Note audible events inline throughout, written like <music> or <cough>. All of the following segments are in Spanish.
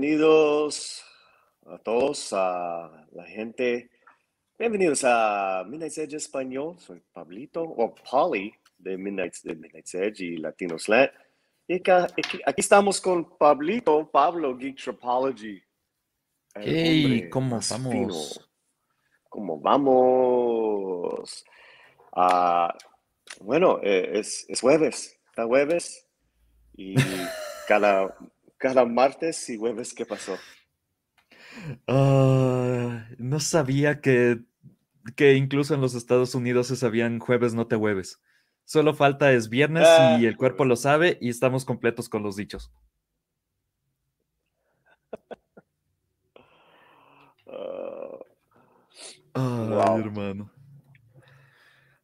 bienvenidos a todos, a la gente. Bienvenidos a Midnight Edge Español. Soy Pablito, o Polly, de Midnight, de Midnight Edge y Latino Slant. Y aquí, aquí, estamos con Pablito, Pablo Geek Tropology. ¿cómo vamos? ¿Cómo ah, vamos? bueno, eh, es, es, jueves, está jueves y <laughs> cada cada martes y jueves ¿qué pasó. Ah, no sabía que, incluso en los Estados Unidos se sabían jueves no te jueves. Solo falta es viernes ah, y el cuerpo lo sabe y estamos completos con los dichos. <laughs> Ay, hermano.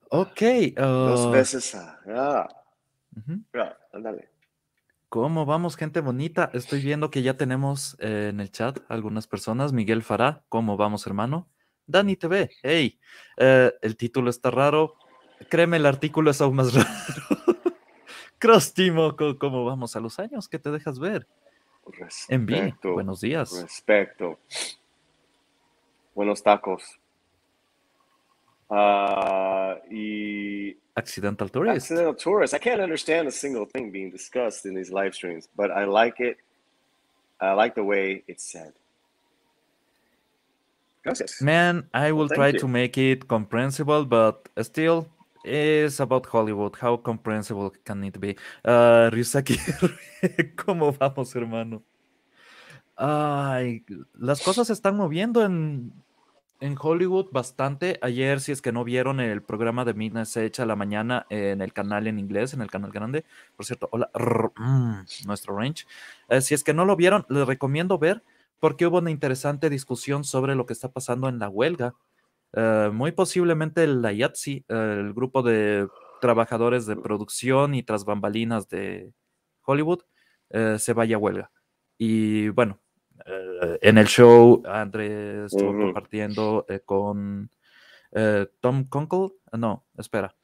Ok. Dos ah. veces. Ah, ¿Cómo vamos, gente bonita? Estoy viendo que ya tenemos eh, en el chat algunas personas. Miguel Fará, ¿cómo vamos, hermano? Dani TV, hey, eh, el título está raro. Créeme, el artículo es aún más <laughs> raro. Crostimo, ¿cómo vamos a los años? ¿Qué te dejas ver? en buenos días. Respecto. Buenos tacos. Ah, y accidental tourist. Accidental tourist. I can't understand a single thing being discussed in these live streams, but I like it. I like the way it's said. Gracias. Man, I will well, try you. to make it comprehensible, but still, it's about Hollywood. How comprehensible can it be? Uh, Ryusaki, <laughs> ¿cómo vamos, hermano? Ay, las cosas se están moviendo en en Hollywood bastante. Ayer, si es que no vieron el programa de Midnight se a la mañana en el canal en inglés, en el canal grande, por cierto, hola, mm, nuestro range. Eh, si es que no lo vieron, les recomiendo ver porque hubo una interesante discusión sobre lo que está pasando en la huelga. Eh, muy posiblemente la IATSI, el grupo de trabajadores de producción y tras bambalinas de Hollywood, eh, se vaya a huelga. Y bueno, eh, en el show, Andrés estuvo compartiendo eh, con eh, Tom Conkle. Ah, no, espera.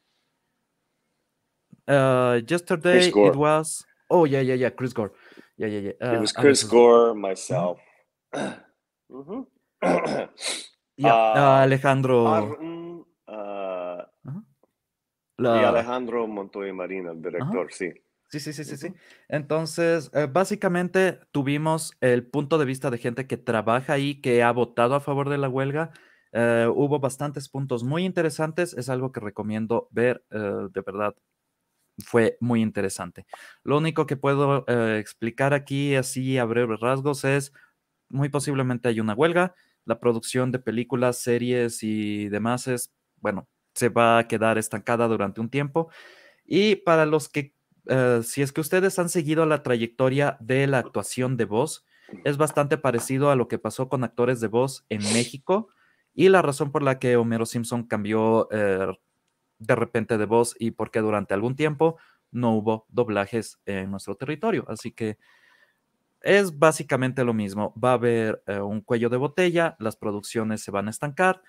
yesterday it was. Oh, yeah, yeah, yeah, Chris Gore. Yeah, yeah, yeah. it was ah, Chris Gore, myself. <clears throat> Ah, Alejandro. Alejandro Montoya Marina, el director, sí. Sí, sí, sí, sí, Entonces, eh, básicamente tuvimos el punto de vista de gente que trabaja ahí, que ha votado a favor de la huelga. Eh, hubo bastantes puntos muy interesantes. Es algo que recomiendo ver, eh, de verdad. Fue muy interesante. Lo único que puedo explicar aquí, así a breves rasgos, es muy posiblemente hay una huelga. La producción de películas, series y demás es, bueno, se va a quedar estancada durante un tiempo. Y para los que eh, si es que ustedes han seguido la trayectoria de la actuación de voz, es bastante parecido a lo que pasó con actores de voz en México y la razón por la que Homero Simpson cambió eh, de repente de voz y porque durante algún tiempo no hubo doblajes en nuestro territorio. Así que es básicamente lo mismo. Va a haber eh, un cuello de botella, las producciones se van a estancar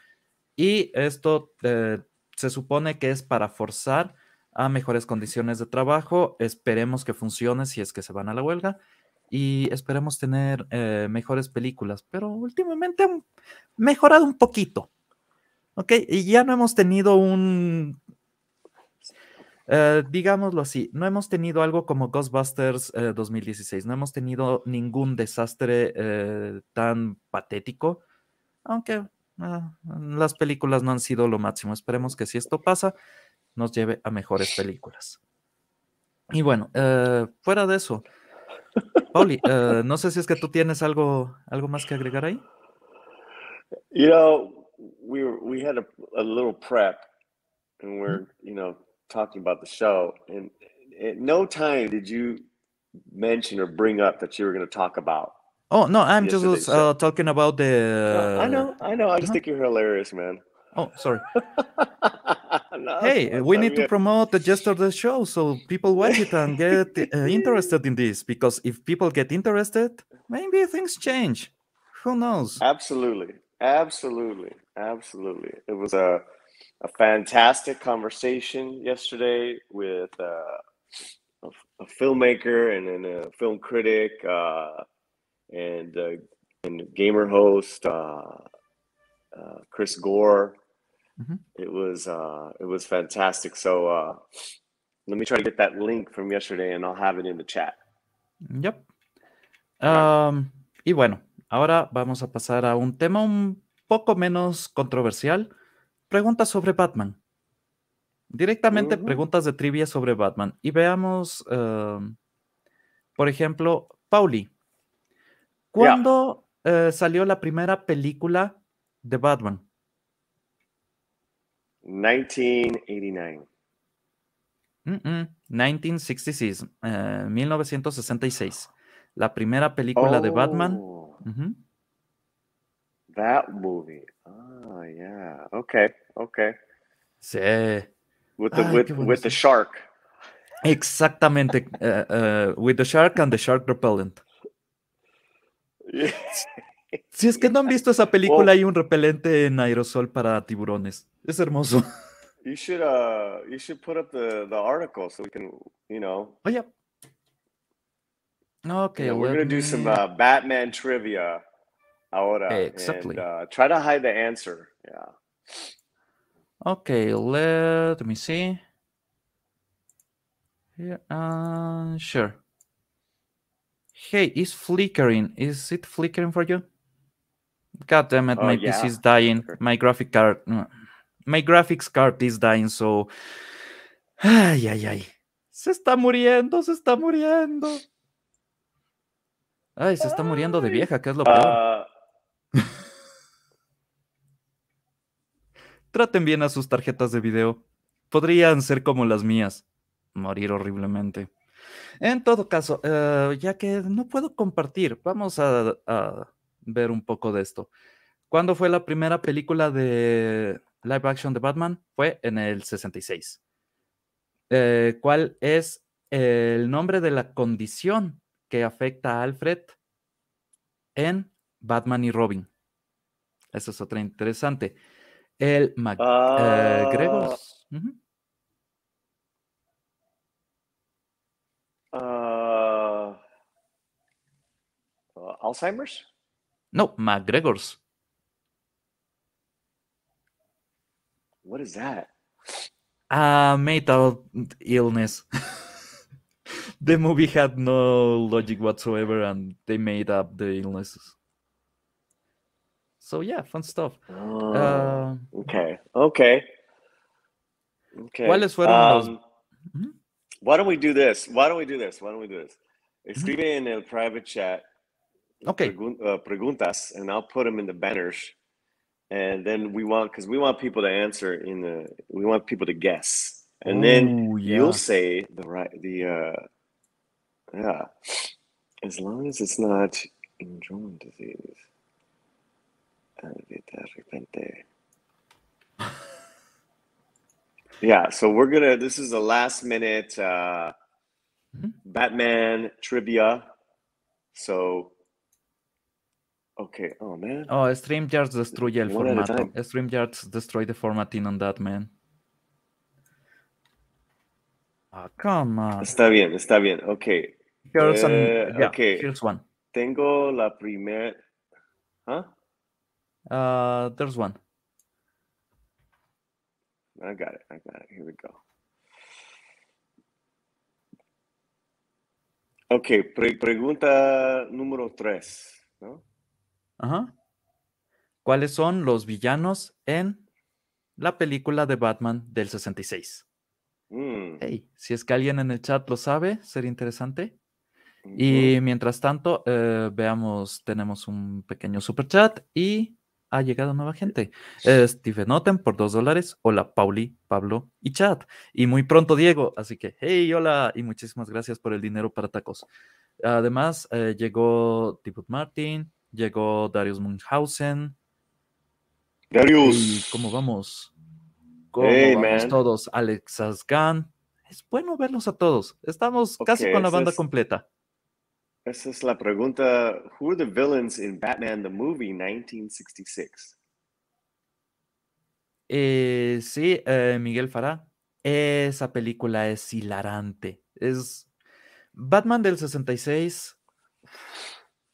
y esto se supone que es para forzar a mejores condiciones de trabajo. Esperemos que funcione si es que se van a la huelga y esperemos tener eh, mejores películas, pero últimamente han mejorado un poquito. Ok, y ya no hemos tenido un, eh, digámoslo así, no hemos tenido algo como Ghostbusters 2016, eh, no hemos tenido ningún desastre tan patético, aunque ah, las películas no han sido lo máximo. Esperemos que si esto pasa, nos lleve a mejores películas. Y bueno, eh, fuera de eso, Pauli, eh, no sé si es que tú tienes algo, algo más que agregar ahí. You know, we we had a, little prep, and we're you know talking about the show, and at no time did you mention or bring up that you were going to talk about Oh no, I'm just uh, talking about the. I know, I know. I just uh-huh. think you're hilarious, man. Oh, sorry. <laughs> hey, uh, we need good. to promote the just of the show so people watch it and get uh, <laughs> interested in this because if people get interested, maybe things change. Who knows? Absolutely, absolutely, absolutely. It was a a fantastic conversation yesterday with uh, a, a, filmmaker and, a film critic uh, and uh, and gamer host uh, Chris Gore Mm-hmm. It was uh, it was fantastic. So uh, let me try to get that link from yesterday, and I'll have it in the chat. Yep. Um, y bueno, ahora vamos a pasar a un tema un poco menos controversial. Preguntas sobre Batman. Directamente mm-hmm. preguntas de trivia sobre Batman. Y veamos, um, por ejemplo, Pauli. ¿Cuándo eh, salió la primera película de Batman? 1989. 1966, 1966. La primera película de Batman. Oh. That movie. Ah, yeah. Okay, okay. Sí. With the, with, with the shark. Exactamente. Eh, eh, with the shark and the shark repellent. <laughs> Si es que no han visto esa película, oh. hay un repelente en aerosol para tiburones. Es hermoso. You should, uh, you should put up the, the article so we can, you know. Oh, yeah. Okay. we're going to do mm. some uh, Batman trivia ahora. Eh, exactly. And, uh, try to hide the answer. Yeah. Okay, let me see. Here uh, sure. Hey, is flickering. Is it flickering for you? Oh, my PC is dying. My graphic card, mm, my graphics card is dying. So, <sighs> ay, ay, ay. Se está muriendo, se está muriendo. Ay, se está muriendo de vieja, qué es lo peor. Ah. <laughs> Traten bien a sus tarjetas de video. Podrían ser como las mías. Morir horriblemente. En todo caso, eh, ya que no puedo compartir, vamos a ver un poco de esto. ¿Cuándo fue la primera película de live action de Batman? Fue en el 66. Eh, ¿Cuál es el nombre de la condición que afecta a Alfred en Batman y Robin? Esa es otra interesante. El Mac eh, ah. Ah. Ah, Alzheimer's. No, McGregor's. What is that? A uh, mental illness. <laughs> the movie had no logic whatsoever, and they made up the illnesses. So yeah, fun stuff. uh, okay, okay, okay. um, Why don't we do this? Why don't we do this? Why don't we do this? Escribe mm -hmm. en private chat okay pregun- uh, preguntas, and I'll put them in the banners, and then we want because we want people to answer in the we want people to guess, and Ooh, then yeah. you'll say the right the uh, yeah, as long as it's not enjoying disease. <laughs> yeah, so we're gonna. This is a last minute uh, mm-hmm. Batman trivia. So Okay, oh man. Oh, streamyards destruye el formato. StreamYard destroy the formatting on that, man. Ah, oh, come on. Está bien, está bien. Ok. Here's, uh, okay. here's one. Tengo la primera. Huh? Ah, uh, there's one. I got it. I got it. Here we go. Ok, pre pregunta número tres. ¿no? Ajá. ¿Cuáles son los villanos en la película de Batman del 66? Hey, mm. si es que alguien en el chat lo sabe, sería interesante. Y mientras tanto, eh, veamos, tenemos un pequeño super chat y ha llegado nueva gente. Eh, Stephen Oten por dos dólares. Hola, Pauli, Pablo y Chat. Y muy pronto, Diego. Así que, hey, hola. Y muchísimas gracias por el dinero para tacos. Además, eh, llegó Tibut Martin, Llegó Darius Munchausen. Darius. ¿Cómo vamos? ¿Cómo vamos todos? Alex Asgan. Es bueno verlos a todos. Estamos casi con la banda completa. Esa es la pregunta. Who are the villains in Batman the Movie 1966? Eh, sí, eh, Miguel Fará. Esa película es hilarante. Es Batman del 66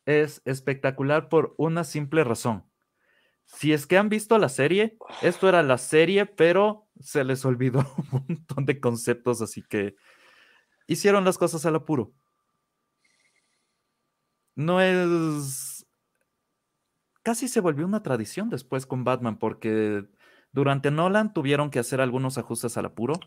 es espectacular por una simple razón. Si es que han visto la serie, esto era la serie, pero se les olvidó <laughs> un montón de conceptos, así que hicieron las cosas al apuro. No es... Casi se volvió una tradición después con Batman, porque durante Nolan tuvieron que hacer algunos ajustes al apuro.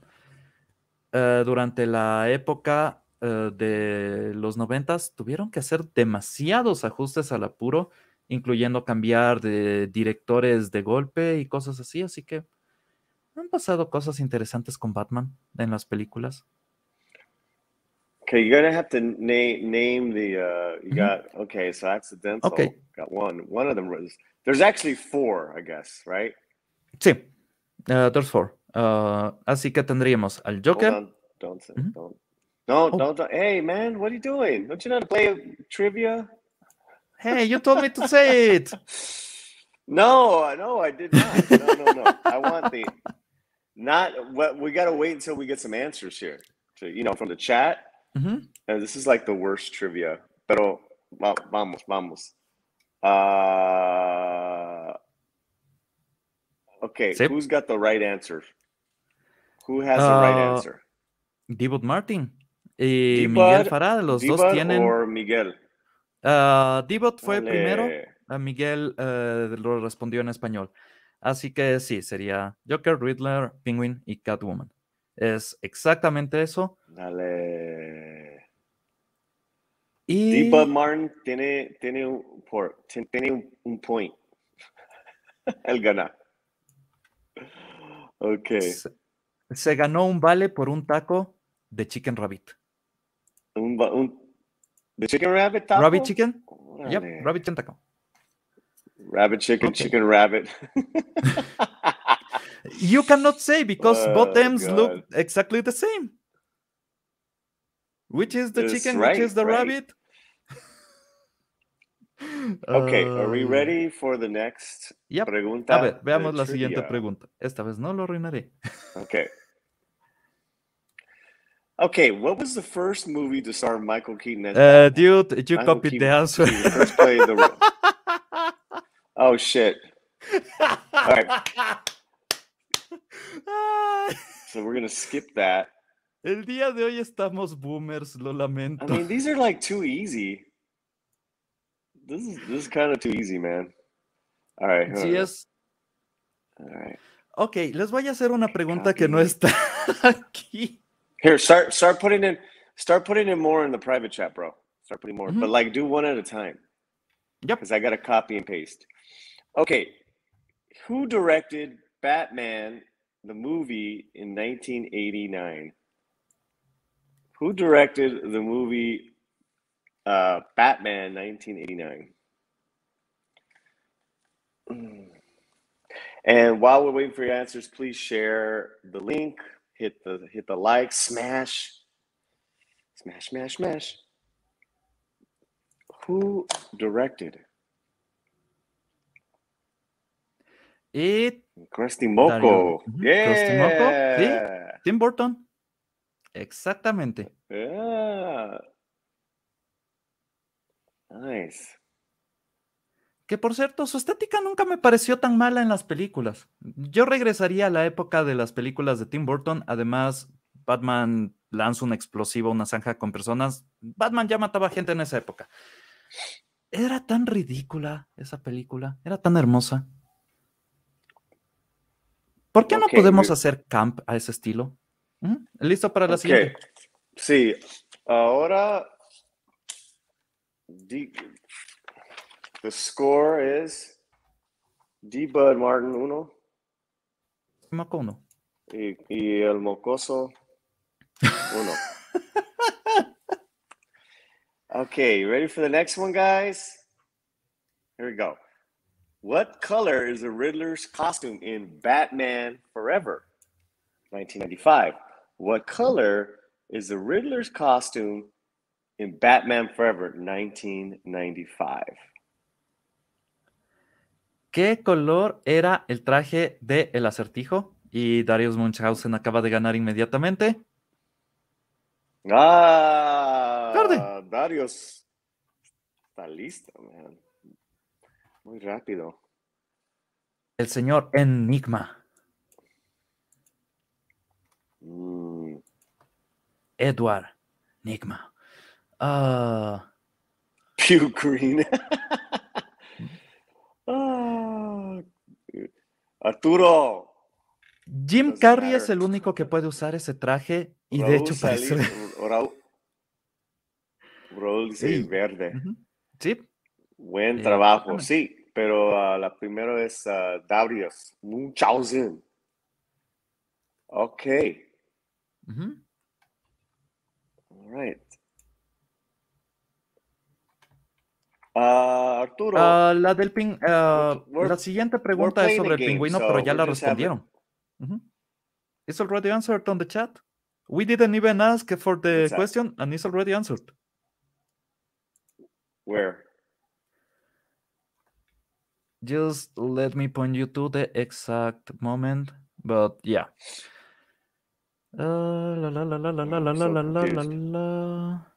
Eh, durante la época eh, de los noventas tuvieron que hacer demasiados ajustes al apuro, incluyendo cambiar de directores de golpe y cosas así, así que han pasado cosas interesantes con Batman en las películas. Okay, you're gonna have to name name the uh, you got okay, so accidental okay. got one. One of them was there's actually four, I guess, right? Sí, uh, there's four. Uh, así que tendríamos al Joker. Hold Don't say, don't. No, oh. don't, don't, Hey, man, what are you doing? Don't you know to play trivia? Hey, you told me to say it. <laughs> No, no, I did not. No, no, no. I want the not what we got to wait until we get some answers here. To, you know, from the chat. Mm -hmm. And this is like the worst trivia. Pero vamos, vamos. Uh, okay, Sip. who's got the right answer? Who has uh, the right answer? Debut Martin. y Miguel Farada, los dos tienen. O Miguel? Ah, Dibot fue primero, Miguel eh, lo respondió en español. Así que sí, sería Joker, Riddler, Penguin y Catwoman. Es exactamente eso. Dale. Y... Martin tiene, tiene, un, point. El <laughs> gana. Ok. se ganó un vale por un taco de Chicken Rabbit. Un, un the Chicken Rabbit Taco. Rabbit Chicken. Yep, Rabbit Chicken Taco. Rabbit Chicken, okay. Chicken Rabbit. <laughs> you cannot say because oh, both them look exactly the same. Which is the That's chicken? Right, which is the right. rabbit? <laughs> ok, are we uh, ready for the next yep. pregunta? A ver, veamos la siguiente pregunta. Esta vez no lo arruinaré. ok. Okay, what was the first movie to star Michael Keaton? uh, dude, you Michael copied Keaton, the answer. first played the role. <laughs> oh shit! All right. <laughs> so we're gonna skip that. El día de hoy estamos boomers, lo lamento. I mean, these are like too easy. This is this is kind of too easy, man. All right. Sí es. All right. Ok, les voy a hacer una pregunta Copy. que no está <laughs> aquí. Here, start start putting in start putting in more in the private chat, bro. Start putting more, mm-hmm. but like do one at a time. Yep. Because I got to copy and paste. Okay, who directed Batman the movie in 1989? Who directed the movie uh, Batman 1989? <clears throat> And while we're waiting for your answers, please share the link hit the hit the like, smash, smash, smash, smash. Who directed? It Krusty Moko. Yeah. Sí. Tim Burton. Exactamente. Yeah. Nice. que por cierto, su estética nunca me pareció tan mala en las películas. Yo regresaría a la época de las películas de Tim Burton, además Batman lanza un explosivo, una zanja con personas. Batman ya mataba gente en esa época. Era tan ridícula esa película, era tan hermosa. ¿Por qué no podemos hacer camp a ese estilo? ¿Mm? ¿Listo para la siguiente? Sí, ahora The score is D. Bud Martin, uno. Macono. Y, y el mocoso, uno. <laughs> okay, you ready for the next one, guys? Here we go. What color is the Riddler's costume in Batman Forever, 1995? What color is the Riddler's costume in Batman Forever, 1995? ¿Qué color era el traje de El Acertijo? Y Darius Munchausen acaba de ganar inmediatamente. ¡Ah! ¡Tarde! Darius está listo, man. Muy rápido. El señor Enigma. Mm. Edward Enigma. Ah, Pew Green. <laughs> Ah, eh, Arturo. Jim Carrey es el único que puede usar ese traje y de hecho parece... <laughs> Raúl, verde. Sí. Buen eh, trabajo, sí, pero ah, la primera es ah, Darius Munchausen. Ok. All right. Ah, Arturo. Ah, la, del ping, ah, la siguiente pregunta es sobre el pingüino, pero ya la respondieron. It's already answered on the chat. We didn't even ask for the question and it's already answered. Where? Just let me point you to the exact moment, but yeah. Uh, la la la la la la la la la la la.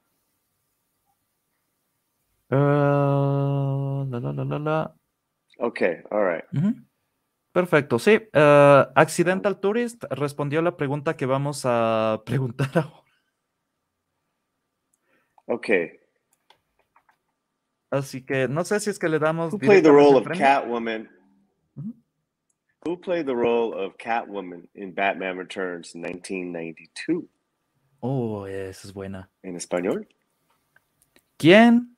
Okay, eh, la, la, la, Perfecto, sí. Eh, Accidental Tourist respondió la pregunta que vamos a <laughs> preguntar ahora. Ok. Así que no sé si es que le damos. Who played the role of Catwoman? Who played the role of Catwoman in Batman Returns 1992? Oh, esa es buena. ¿En español? ¿Quién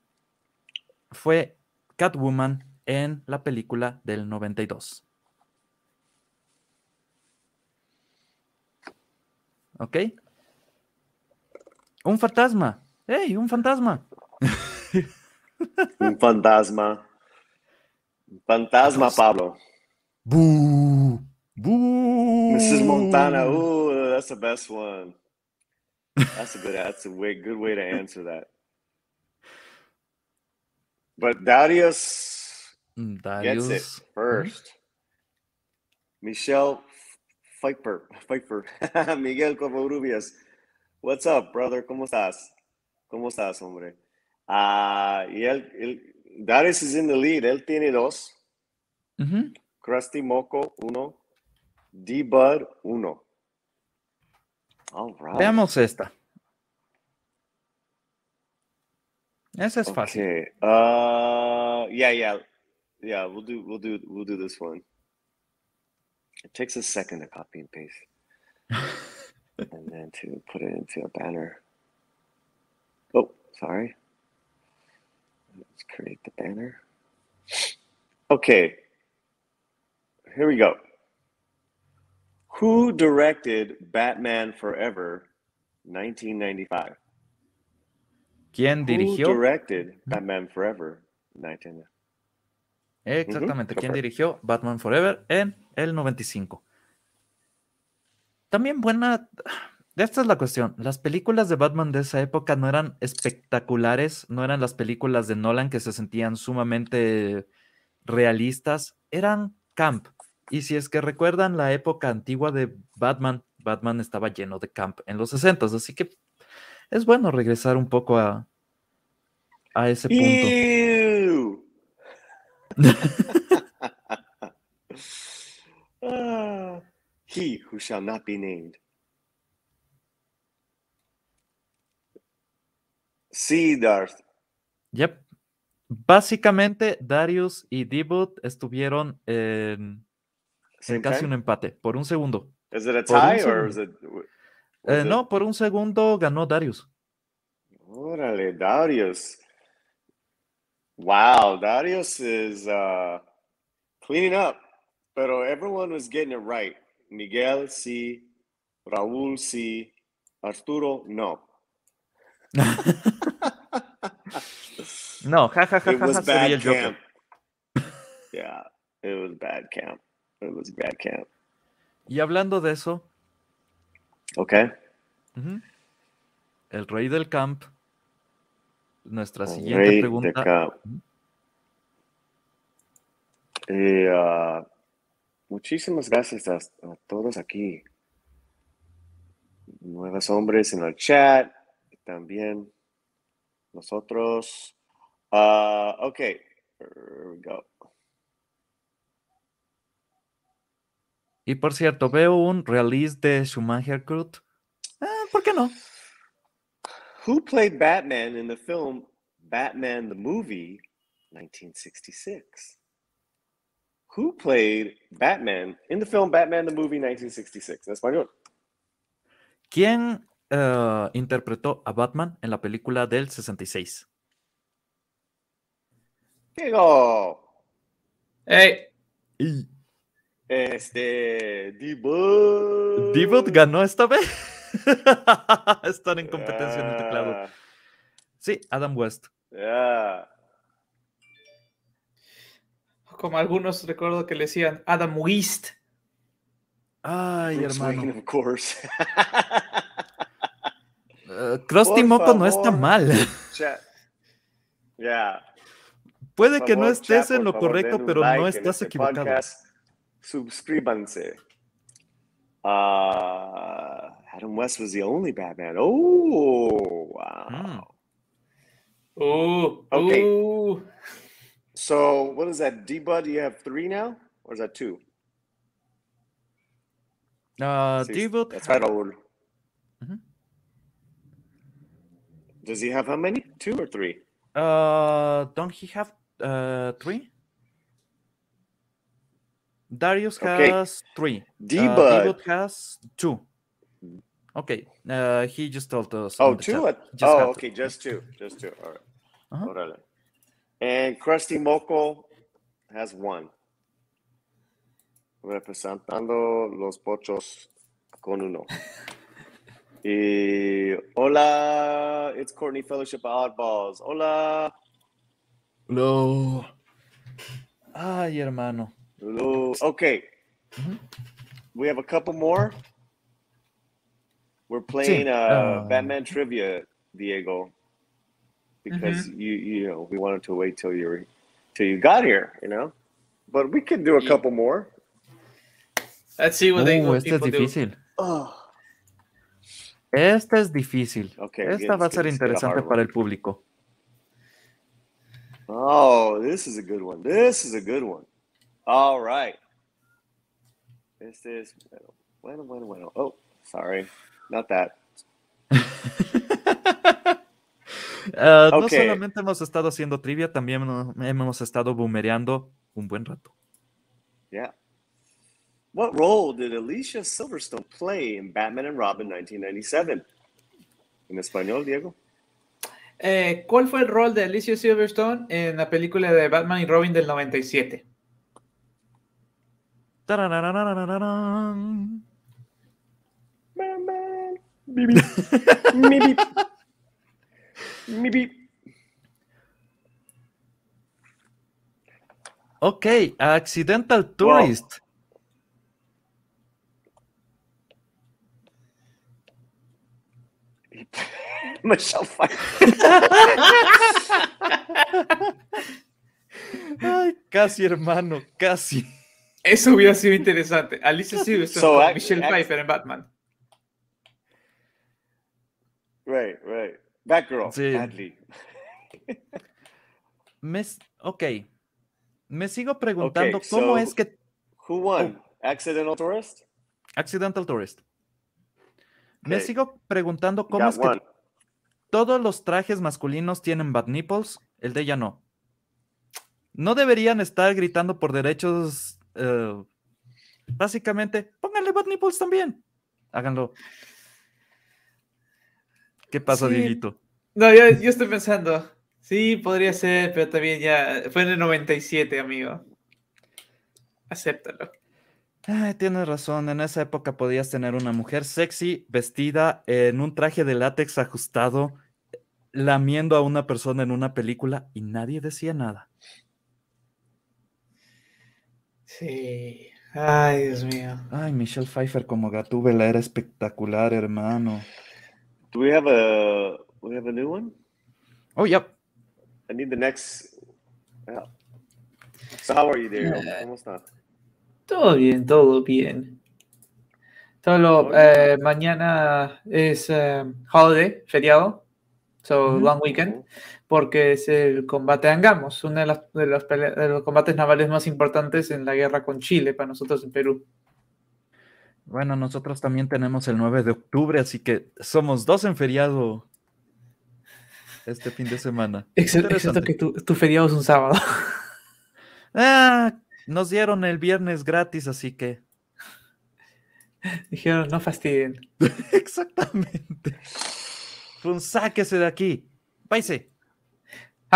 fue Catwoman en la película del 92. ¿Ok? Un fantasma. ¡Ey, un fantasma! un fantasma. Un fantasma, Pablo. Boo! Mrs. Montana. oh, that's the best one. That's a good, good way to answer that. But Darius, Darius. Mm, gets it first. Mm-hmm. Michelle Pfeiffer, Pfeiffer. <laughs> Miguel Covarrubias. What's up, brother? ¿Cómo estás? ¿Cómo estás, hombre? Ah, y él, Darius is in the lead. Él tiene dos. Mm-hmm. Krusty Moco, uno. D-Bud, uno. All right. Veamos esta. That's that's fácil. Okay. Uh, yeah, yeah, yeah. We'll do, we'll do, we'll do this one. It takes a second to copy and paste, <laughs> and then to put it into a banner. Oh, sorry. Let's create the banner. Okay. Here we go. Who directed Batman Forever, 1995? ¿Quién dirigió? Batman Forever. Exactamente. ¿Quién dirigió Batman Forever en el 95? También buena. Esta es la cuestión. Las películas de Batman de esa época no eran espectaculares, no eran las películas de Nolan que se sentían sumamente realistas, eran camp. Y si es que recuerdan la época antigua de Batman, Batman estaba lleno de camp en los 60, así que es bueno regresar un poco a, ese punto. <laughs> he who shall not be named. Sí, Darth. Yep. Básicamente, Darius y Dibut estuvieron en, casi un empate por un segundo. ¿Es eh, no, por un segundo ganó Darius. Órale, Darius. Wow, Darius is uh, cleaning up. Pero everyone was getting it right. Miguel sí, Raúl sí, Arturo no. <laughs> no, ja, ja, ja, ja, ja sería Yeah, it was bad camp. It was bad camp. Y hablando de eso, Ok. El rey del camp. Nuestra siguiente pregunta. Eh, ah, muchísimas gracias a, todos aquí. Nuevos hombres en el chat. También nosotros. Ah, ok, here we go. Y por cierto, veo un release de Schumacher Hercule. Eh, ah, ¿Por qué no? Who played Batman in the film Batman the Movie 1966? Who played Batman in the film Batman the Movie 1966? En español. ¿Quién eh, interpretó a Batman en la película del 66? ¡Qué ¡Ey! Este. divot ganó esta vez. <laughs> estar en competencia en el teclado. Ah. Sí, Adam West. Ah. Como algunos recuerdo que le decían Adam West. Ay, hermano. of <laughs> eh, no está mal. Ya. Puede que no estés en lo correcto, pero no estás este equivocado. Subscribanse. Uh, ah, Adam West was the only Batman. Oh, wow. Oh, okay. Ooh. So, what is that? D Bud, you have three now, or is that two? Uh, D Bud. That's right, Mm-hmm. Does he have how many? Two or three? Uh, don't he have uh three? Darius okay. has three. Debut. Uh, has two. Okay. Uh, he just told us. Oh, two? Just oh, okay. Two. Just two. Just two. All right. Uh-huh. All right. And Krusty Moco has one. Representando los pochos con uno. <laughs> y, hola, it's Courtney Fellowship Oddballs. Hola. Hello. Ay, hermano. Okay. Mm-hmm. We have a couple more. We're playing uh, uh, Batman trivia, Diego, because mm-hmm. you you know we wanted to wait till you till you got here, you know. But we can do a couple more. Let's see what Ooh, they what este people difícil. Do. Oh. Esta es difícil. Okay, Esta va a ser interesante para el público. Oh, this is a good one. This is a good one. All right. This is bueno, bueno, bueno. Oh, sorry, not that. uh, <laughs> No solamente hemos estado haciendo trivia, también hemos estado boomereando un buen rato. Yeah. What role did Alicia Silverstone play in Batman and Robin 1997? En español, Diego. Eh, ¿Cuál fue el rol de Alicia Silverstone en la película de Batman y Robin del 97? ok, Accidental Tourist. <laughs> <laughs> casi hermano, casi. Eso hubiera sido interesante. Alicia sí <laughs> Michelle Pfeiffer en Batman. Right, right. Batgirl, sí. Badly. <laughs> Me, ok. Me sigo preguntando cómo es que. Who won? Oh. Accidental Tourist? Accidental Tourist. Me sigo preguntando cómo es que todos los trajes masculinos tienen bad nipples, el de ella no. No deberían estar gritando por derechos eh, básicamente, pónganle Bad Nipples también. Háganlo. ¿Qué pasa, sí. No, yo, estoy pensando. Sí, podría ser, pero también ya. Fue en el 97, amigo. Acéptalo. tienes razón. En esa época podías tener una mujer sexy, vestida en un traje de látex ajustado, lamiendo a una persona en una película y nadie decía nada. Sí. Ay, Dios mío. Ay, Michelle Pfeiffer como Gatúbela era espectacular, hermano. Do we have a we have a new one? Oh, yep. I need the next. So how are you there? Almost ¿Cómo Todo bien, todo bien. Solo eh, mañana es eh, holiday, feriado, so long weekend porque es el combate de Angamos, uno de, los combates navales más importantes en la guerra con Chile para nosotros en Perú. Bueno, nosotros también tenemos el 9 de octubre, así que somos dos en feriado este fin de semana. <laughs> Excepto, que tu, feriado es un sábado. <laughs> Ah, nos dieron el viernes gratis, así que. Dijeron, no fastidien. <laughs> Exactamente. Fue un sáquese de aquí. Váyase.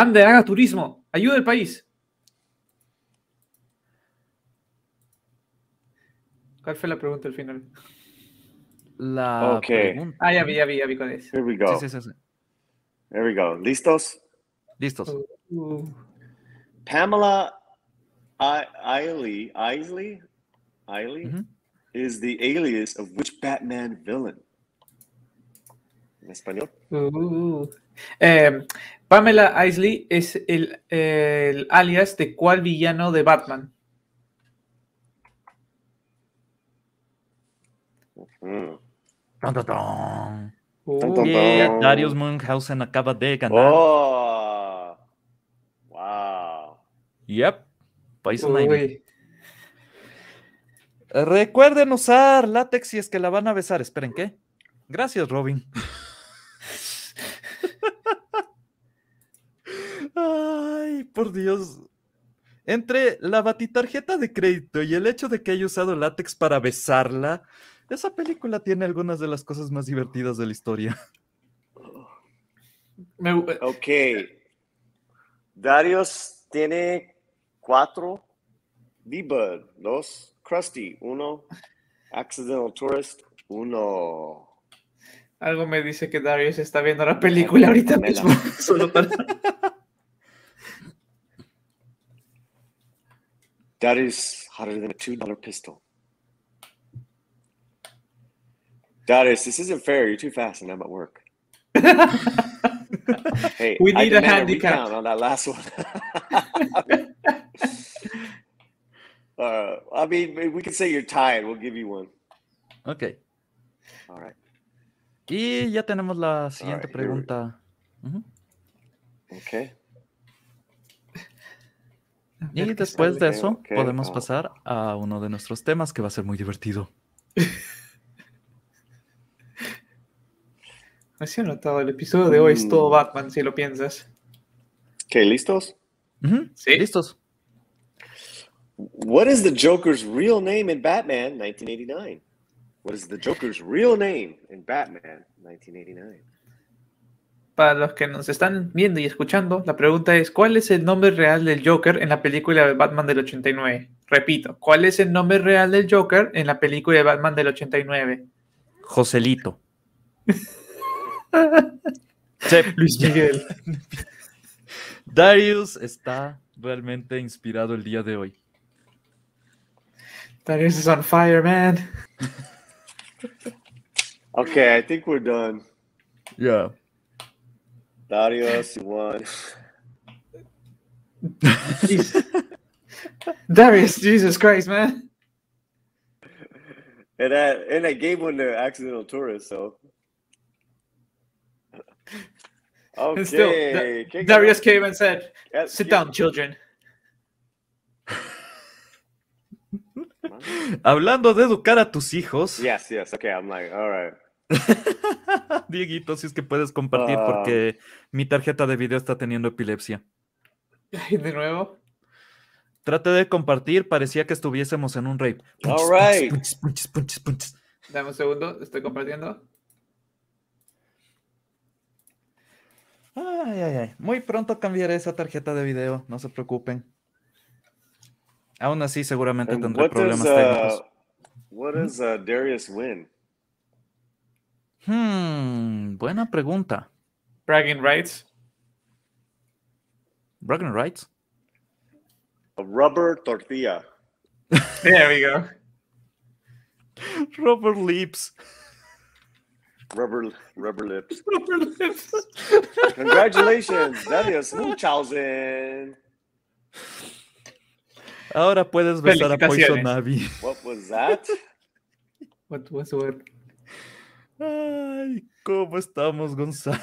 Ande, haga turismo, ayude al país. ¿Cuál fue la pregunta al final? La okay. pregunta. Ah, ya vi, ya vi, ya vi cuál es. Here we go. Sí, sí, sí, Here we go. ¿Listos? Listos. Uh, uh. Pamela Isley, Isley, Isley is the alias of which Batman villain? En español. Uh, uh, uh. Eh, Pamela Isley es el, alias de cuál villano de Batman. Darius Munchausen acaba de ganar. Oh. Wow. Yep. Eh, recuerden usar látex si es que la van a besar. Esperen, ¿qué? Gracias, Robin. <laughs> por Dios. Entre la batitarjeta de crédito y el hecho de que haya usado látex para besarla, esa película tiene algunas de las cosas más divertidas de la historia. Ok. Darius tiene cuatro. D-Bird, dos. Krusty, uno. Accidental Tourist, uno. Algo me dice que Darius está viendo la película ahorita mismo. <laughs> Solo para... <laughs> That is hotter than a $2 pistol. That is, this isn't fair. You're too fast and I'm at work. <laughs> hey, we need a handicap a on that last one. <laughs> uh, I mean, we can say you're tired. We'll give you one. Okay. All right. Y ya tenemos la siguiente right, pregunta. Uh -huh. Okay. Y después de eso podemos pasar a uno de nuestros temas que va a ser muy divertido. <laughs> Así notado el episodio de hoy es todo mm. Batman, si lo piensas. ¿Qué, listos? Sí. Listos. What is the Joker's real name in Batman 1989? What is the Joker's real name in Batman 1989? para los que nos están viendo y escuchando, la pregunta es, ¿cuál es el nombre real del Joker en la película de Batman del 89? Repito, ¿cuál es el nombre real del Joker en la película de Batman del 89? Joselito. <laughs> Luis <laughs> Darius está realmente inspirado el día de hoy. Darius is on fire, man. <laughs> okay, I think we're done. Yeah. Darius, you won. <laughs> Darius, Jesus Christ, man. And I and I gave one to accidental tourist, so <laughs> okay. Still, da- Darius came and said, "Sit down, children." <laughs> Hablando de educar a tus hijos. Yes, yes. Okay, I'm like, all right. <laughs> Dieguito, si es que puedes compartir ah. porque mi tarjeta de video está teniendo epilepsia. de nuevo? Trate de compartir, parecía que estuviésemos en un rape. All right. Dame un segundo, estoy compartiendo. Muy pronto cambiaré esa tarjeta de video, no se preocupen. Aún así, seguramente tendré problemas técnicos. Uh, what is, uh, Darius Wynn? Hmm, buena pregunta. Bragging rights. Bragging rights. A rubber tortilla. <laughs> there we go. Rubber lips. Rubber rubber lips. <laughs> Rubber lips. Congratulations, that is Munchausen. Ahora puedes besar a Poison Navi. What was that? what was the word? Ay, ¿cómo estamos, Gonzalo?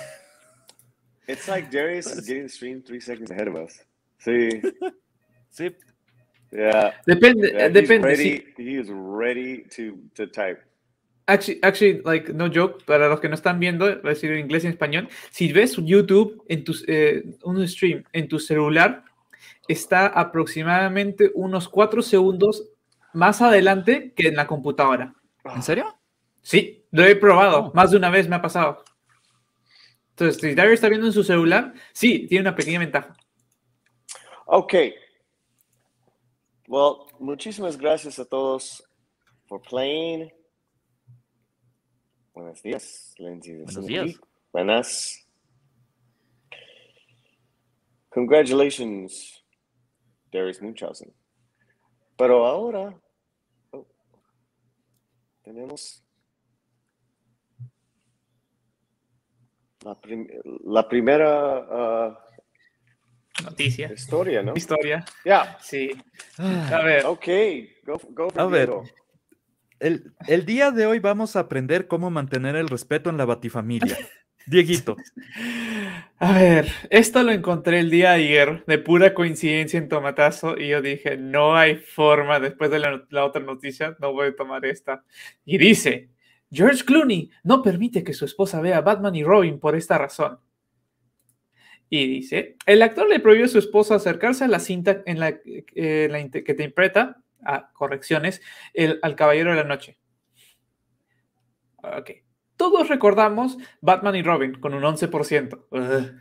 It's like is pues- getting stream three seconds ahead of us. Sí. <laughs> sí. Yeah. Depende. depende. Ready, He is ready to, to type. Actually, actually, like, no joke, para los que no están viendo, voy a decir en inglés y en español, si ves YouTube en tu, eh, un stream en tu celular, está aproximadamente unos cuatro segundos más adelante que en la computadora. ¿En serio? Sí. Lo he probado, oh. más de una vez me ha pasado. Entonces, si está viendo en su celular, sí, tiene una pequeña ventaja. Ok. Well, muchísimas gracias a todos por playing. Buenos días, Lindsay. Buenos días. Buenas. Congratulations, Darius Munchausen. Pero ahora oh, tenemos la, primera ah, noticia. Historia, ¿no? Historia. Ya. Sí. Ah. A ver. Ok, a ver. El, día de hoy vamos a aprender cómo mantener el respeto en la batifamilia. Dieguito. <laughs> A ver, esto lo encontré el día ayer, de pura coincidencia en Tomatazo, y yo dije, no hay forma, después de la otra noticia, no voy a tomar esta. Y dice, George Clooney no permite que su esposa vea Batman y Robin por esta razón. Y dice, el actor le prohibió a su esposa acercarse a la cinta en la, eh, que te interpreta, a correcciones, al Caballero de la Noche. Ok. Todos recordamos Batman y Robin con un 11%.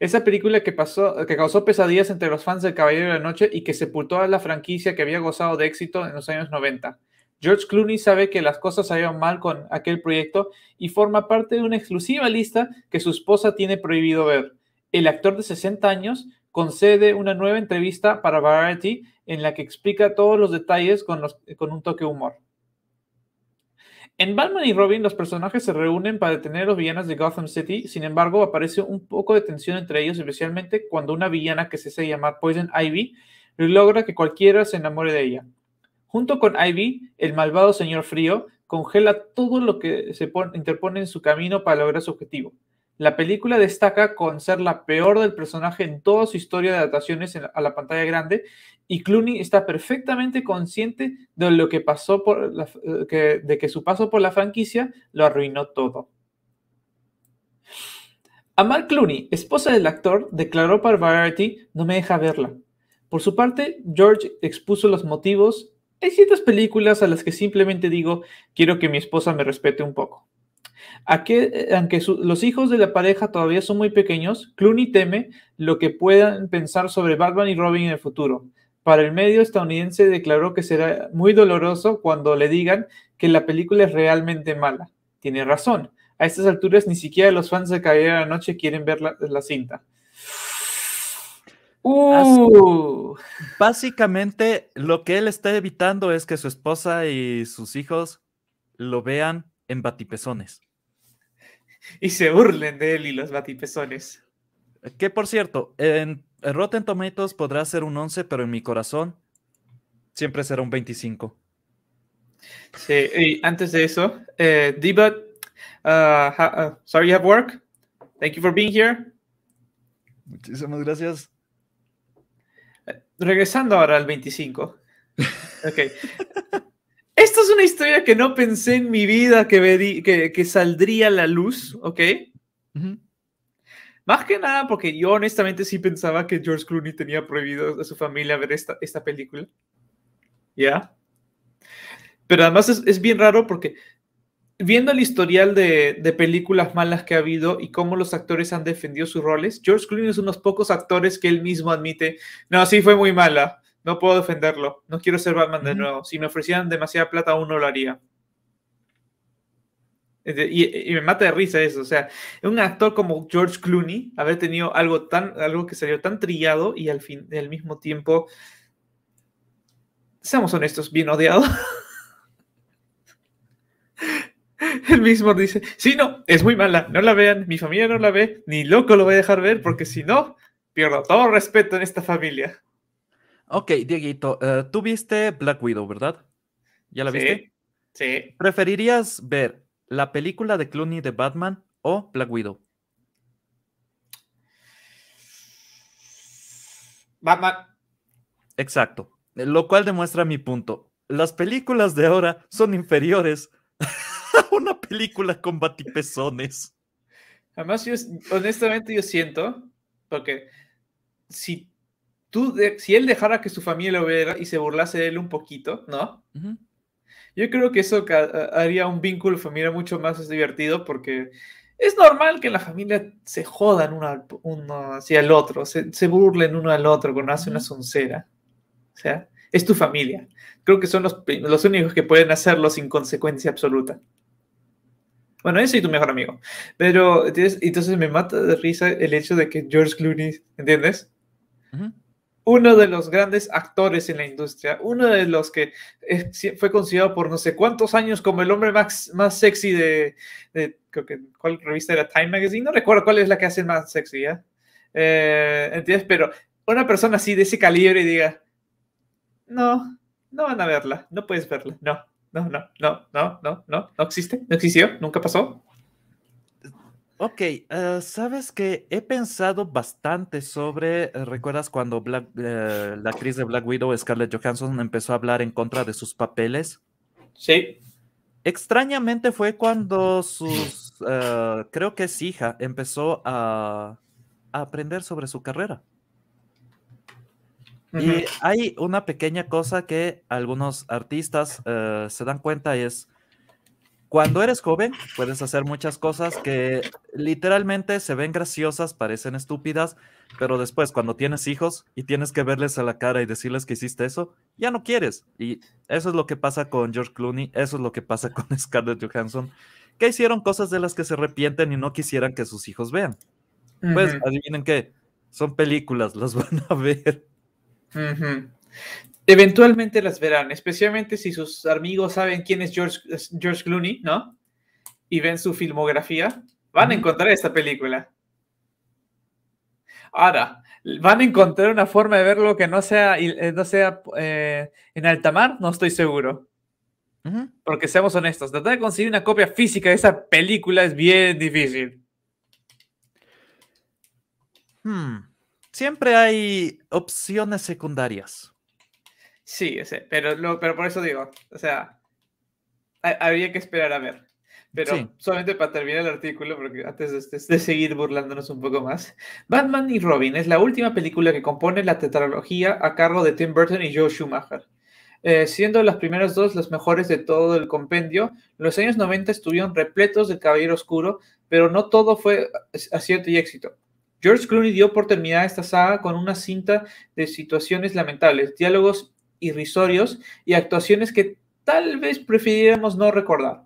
Esa película que, pasó, que causó pesadillas entre los fans del Caballero de la Noche y que sepultó a la franquicia que había gozado de éxito en los años 90. George Clooney sabe que las cosas salieron mal con aquel proyecto y forma parte de una exclusiva lista que su esposa tiene prohibido ver. El actor de 60 años concede una nueva entrevista para Variety en la que explica todos los detalles con, un toque de humor. En Batman y Robin los personajes se reúnen para detener a los villanos de Gotham City, sin embargo aparece un poco de tensión entre ellos, especialmente cuando una villana que se hace llamar Poison Ivy logra que cualquiera se enamore de ella. Junto con Ivy, el malvado señor frío congela todo lo que se interpone en su camino para lograr su objetivo. La película destaca con ser la peor del personaje en toda su historia de adaptaciones a la pantalla grande y Clooney está perfectamente consciente de lo que pasó por eh, de que su paso por la franquicia lo arruinó todo. Amal Clooney, esposa del actor, declaró para Variety, no me deja verla. Por su parte, George expuso los motivos hay ciertas películas a las que simplemente digo, quiero que mi esposa me respete un poco. aunque los hijos de la pareja todavía son muy pequeños, Clooney teme lo que puedan pensar sobre Batman y Robin en el futuro. Para el medio estadounidense declaró que será muy doloroso cuando le digan que la película es realmente mala. Tiene razón. A estas alturas ni siquiera los fans de Caballero de la Noche quieren ver la cinta. Uh. Básicamente, lo que él está evitando es que su esposa y sus hijos lo vean en batipezones. Y se burlen de él y los batipezones. Que por cierto, en Rotten Tomatoes podrá ser un 11, pero en mi corazón siempre será un 25. Sí, antes de eso, eh, uh, uh, sorry you have work. Thank you for being here. Muchísimas gracias regresando ahora al 25. <laughs> Ok. Esta es una historia que no pensé en mi vida que, que, saldría a la luz, ¿ok? Más que nada porque yo honestamente sí pensaba que George Clooney tenía prohibido a su familia ver esta, esta película. ¿Ya? Pero además es, es bien raro porque viendo el historial de, películas malas que ha habido y cómo los actores han defendido sus roles, George Clooney es uno de los pocos actores que él mismo admite, no, sí fue muy mala, no puedo defenderlo, no quiero ser Batman de nuevo, si me ofrecieran demasiada plata uno no lo haría. Y, me mata de risa eso, o sea, un actor como George Clooney, haber tenido algo, tan, algo que salió tan trillado y al, fin, al mismo tiempo, seamos honestos, bien odiado. <laughs> el <laughs> mismo dice, si no, es muy mala, no la vean, mi familia no la ve, ni loco lo voy a dejar ver porque si no, pierdo todo respeto en esta familia. Ok, Dieguito, eh, tú viste Black Widow, ¿verdad? ¿Ya la viste? Sí. ¿Preferirías ver la película de Clooney de Batman o Black Widow? Batman. Exacto. Lo cual demuestra mi punto. Las películas de ahora son inferiores <laughs> <laughs> una película con batipezones. Además, honestamente, yo siento, porque si tú, si él dejara que su familia lo viera y se burlase de él un poquito, ¿no? Yo creo que eso haría un vínculo familiar mucho más divertido porque es normal que la familia se jodan uno, uno hacia el otro, se, se, burlen uno al otro cuando hace una soncera. O sea, es tu familia. Creo que son los, los únicos que pueden hacerlo sin consecuencia absoluta. Bueno, yo soy tu mejor amigo. Pero entonces me mata de risa el hecho de que George Clooney, ¿entiendes? Uno de los grandes actores en la industria, uno de los que fue considerado por no sé cuántos años como el hombre más, más sexy de, creo que, ¿cuál revista era? Time Magazine, no recuerdo cuál es la que hace más sexy, ¿ya? ¿eh? ¿eh? entiendes Pero una persona así de ese calibre y diga, no, no van a verla, no puedes verla, no, no, no, no, no, no, no, no existe, no existió, nunca pasó. Ok, eh, sabes que he pensado bastante sobre, eh, ¿recuerdas cuando eh, la actriz de Black Widow, Scarlett Johansson, empezó a hablar en contra de sus papeles? Sí. Extrañamente fue cuando su, creo que es hija, empezó a aprender sobre su carrera. Y hay una pequeña cosa que algunos artistas eh, se dan cuenta es, cuando eres joven puedes hacer muchas cosas que literalmente se ven graciosas, parecen estúpidas, pero después cuando tienes hijos y tienes que verles a la cara y decirles que hiciste eso, ya no quieres. Y eso es lo que pasa con George Clooney, eso es lo que pasa <laughs> con Scarlett Johansson, que hicieron cosas de las que se arrepienten y no quisieran que sus hijos vean. Pues adivinen qué, son películas, <laughs> las van a ver. Eventualmente las verán, especialmente si sus amigos saben quién es George, Clooney, ¿no? Y ven su filmografía, van a encontrar esta película. Ahora, van a encontrar una forma de verlo que no sea, eh, no sea eh, en alta mar, no estoy seguro. Porque seamos honestos, tratar de conseguir una copia física de esa película es bien difícil. Hmm siempre hay opciones secundarias. Sí, ese. pero, pero por eso digo, o sea, habría que esperar a ver. Pero solamente para terminar el artículo, porque antes de, seguir burlándonos un poco más, Batman y Robin es la última película que compone la tetralogía a cargo de Tim Burton y Joe Schumacher. Eh, siendo las primeras dos las mejores de todo el compendio, los años 90 estuvieron repletos de Caballero Oscuro, pero no todo fue acierto y éxito. George Clooney dio por terminada esta saga con una cinta de situaciones lamentables, diálogos irrisorios y actuaciones que tal vez prefiriéramos no recordar,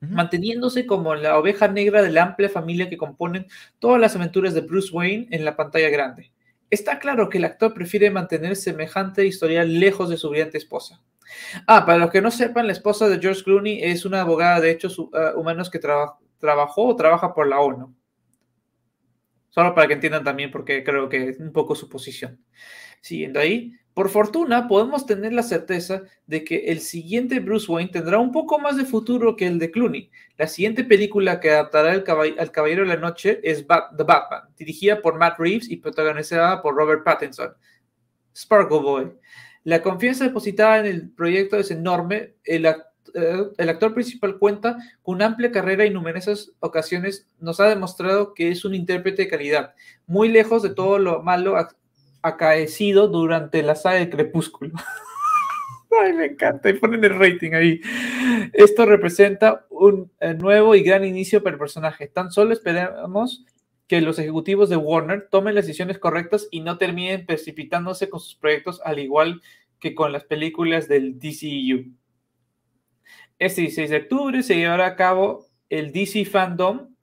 manteniéndose como la oveja negra de la amplia familia que componen todas las aventuras de Bruce Wayne en la pantalla grande. Está claro que el actor prefiere mantener semejante historial lejos de su brillante esposa. Ah, para los que no sepan, la esposa de George Clooney es una abogada de hechos ah, humanos que trabajó o trabaja por la ONU. Solo para que entiendan también porque creo que es un poco su posición. Siguiendo ahí, por fortuna podemos tener la certeza de que el siguiente Bruce Wayne tendrá un poco más de futuro que el de Clooney. La siguiente película que adaptará al Caballero de la Noche es The Batman, dirigida por Matt Reeves y protagonizada por Robert Pattinson. Sparkle Boy. La confianza depositada en el proyecto es enorme. Eh, el actor principal cuenta con amplia carrera y numerosas ocasiones nos ha demostrado que es un intérprete de calidad, muy lejos de todo lo malo acaecido durante la saga de Crepúsculo. <laughs> Ay, me encanta, y ponen el rating ahí. Esto representa un eh, nuevo y gran inicio para el personaje. Tan solo esperamos que los ejecutivos de Warner tomen las decisiones correctas y no terminen precipitándose con sus proyectos al igual que con las películas del DCU. E este 16 de octubre se llevará a cabo el DC Fandom,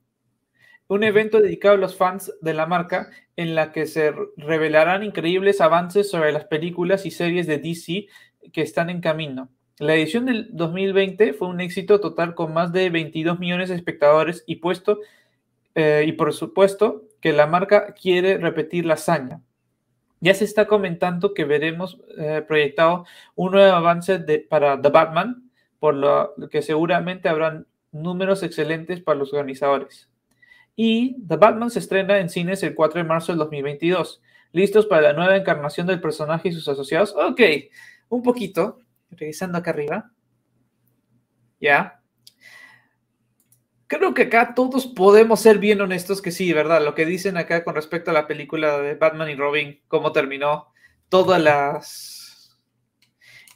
un evento dedicado a los fans de la marca en la que se revelarán increíbles avances sobre las películas y series de DC que están en camino. La edición del 2020 fue un éxito total con más de 22 millones de espectadores y puesto eh, y por supuesto que la marca quiere repetir la hazaña. Ya se está comentando que veremos eh, proyectado un nuevo avance de, para The Batman, por lo que seguramente habrán números excelentes para los organizadores. Y The Batman se estrena en cines el 4 de marzo del 2022. ¿Listos para la nueva encarnación del personaje y sus asociados? Ok, un poquito. Regresando acá arriba. Ya. Creo que acá todos podemos ser bien honestos que sí, ¿verdad? Lo que dicen acá con respecto a la película de Batman y Robin, cómo terminó, todas las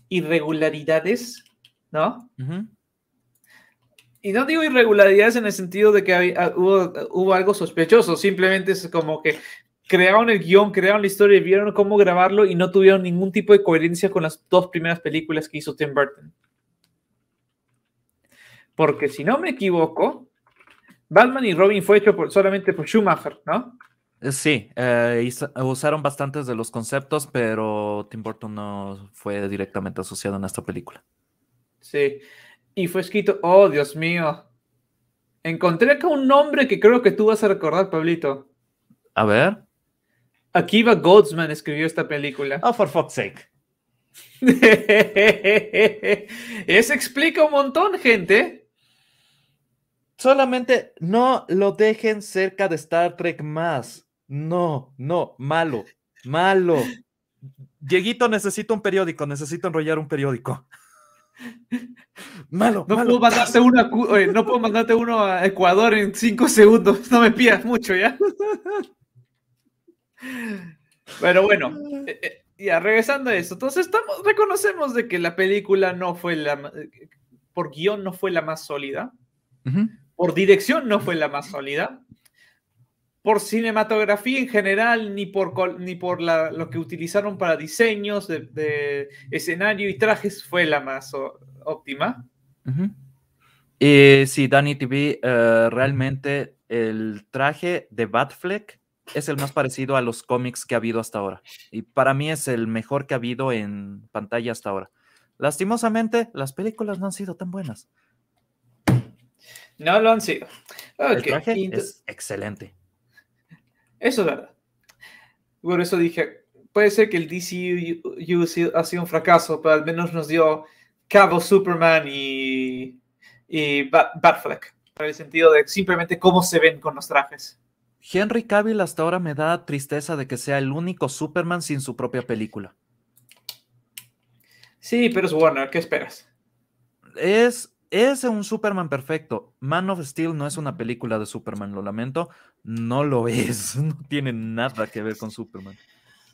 irregularidades ¿no? Y no digo irregularidades en el sentido de que ah, hubo, algo sospechoso, simplemente es como que crearon el guión, crearon la historia, y vieron cómo grabarlo y no tuvieron ningún tipo de coherencia con las dos primeras películas que hizo Tim Burton. Porque si no me equivoco, Batman y Robin fue hecho solamente por Schumacher, ¿no? Eh, sí, eh, usaron bastantes de los conceptos, pero Tim Burton no fue directamente asociado en esta película. Sí. Y fue escrito, oh Dios mío. Encontré acá un nombre que creo que tú vas a recordar, Pablito. A ver. Akiva Goldsman escribió esta película. Oh, for fuck's sake. <laughs> Eso explica un montón, gente. Solamente no lo dejen cerca de Star Trek más. No, no, malo, malo. Dieguito necesito un periódico, Necesito enrollar un periódico. Malo, no Puedo mandarte uno a, Ecuador en cinco segundos. No me pidas mucho ya. Pero bueno, eh, eh, ya regresando a eso. Entonces estamos, reconocemos de que la película no fue la, eh, por guión no fue la más sólida. Por dirección no fue la más sólida por cinematografía en general, ni por, ni por lo que utilizaron para diseños de, escenario y trajes fue la más óptima. Y sí, Danny TV, eh, realmente el traje de Batfleck es el más parecido a los cómics que ha habido hasta ahora. Y para mí es el mejor que ha habido en pantalla hasta ahora. Lastimosamente, las películas no han sido tan buenas. No lo han sido. El traje es excelente. Eso es verdad. Por eso dije, puede ser que el DCU ha sido un fracaso, pero al menos nos dio Cabo, Superman y, y Batfleck. En el sentido de simplemente cómo se ven con los trajes. Henry Cavill hasta ahora me da tristeza de que sea el único Superman sin su propia película. Sí, pero es Warner, ¿qué esperas? Es es un Superman perfecto. Man of Steel no es una película de Superman, lo lamento. No lo es. <laughs> No tiene nada que ver con Superman.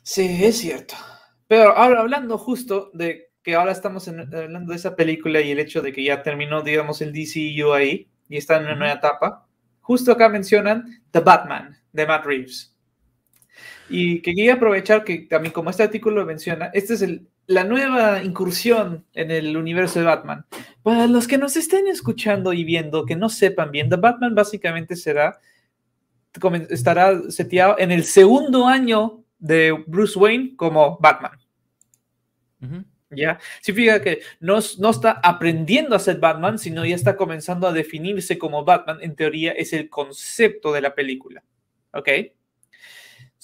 Sí, es cierto. Pero ahora hablando justo de que ahora estamos hablando de esa película y el hecho de que ya terminó, digamos, el DCU ahí y está en una nueva etapa, justo acá mencionan The Batman de Matt Reeves. Y quería aprovechar que también como este artículo menciona, este es el la nueva incursión en el universo de Batman. Para los que nos estén escuchando y viendo, que no sepan bien, The Batman básicamente será, estará seteado en el segundo año de Bruce Wayne como Batman. ¿Ya? Significa que no, no está aprendiendo a ser Batman, sino ya está comenzando a definirse como Batman. En teoría es el concepto de la película. ¿Ok?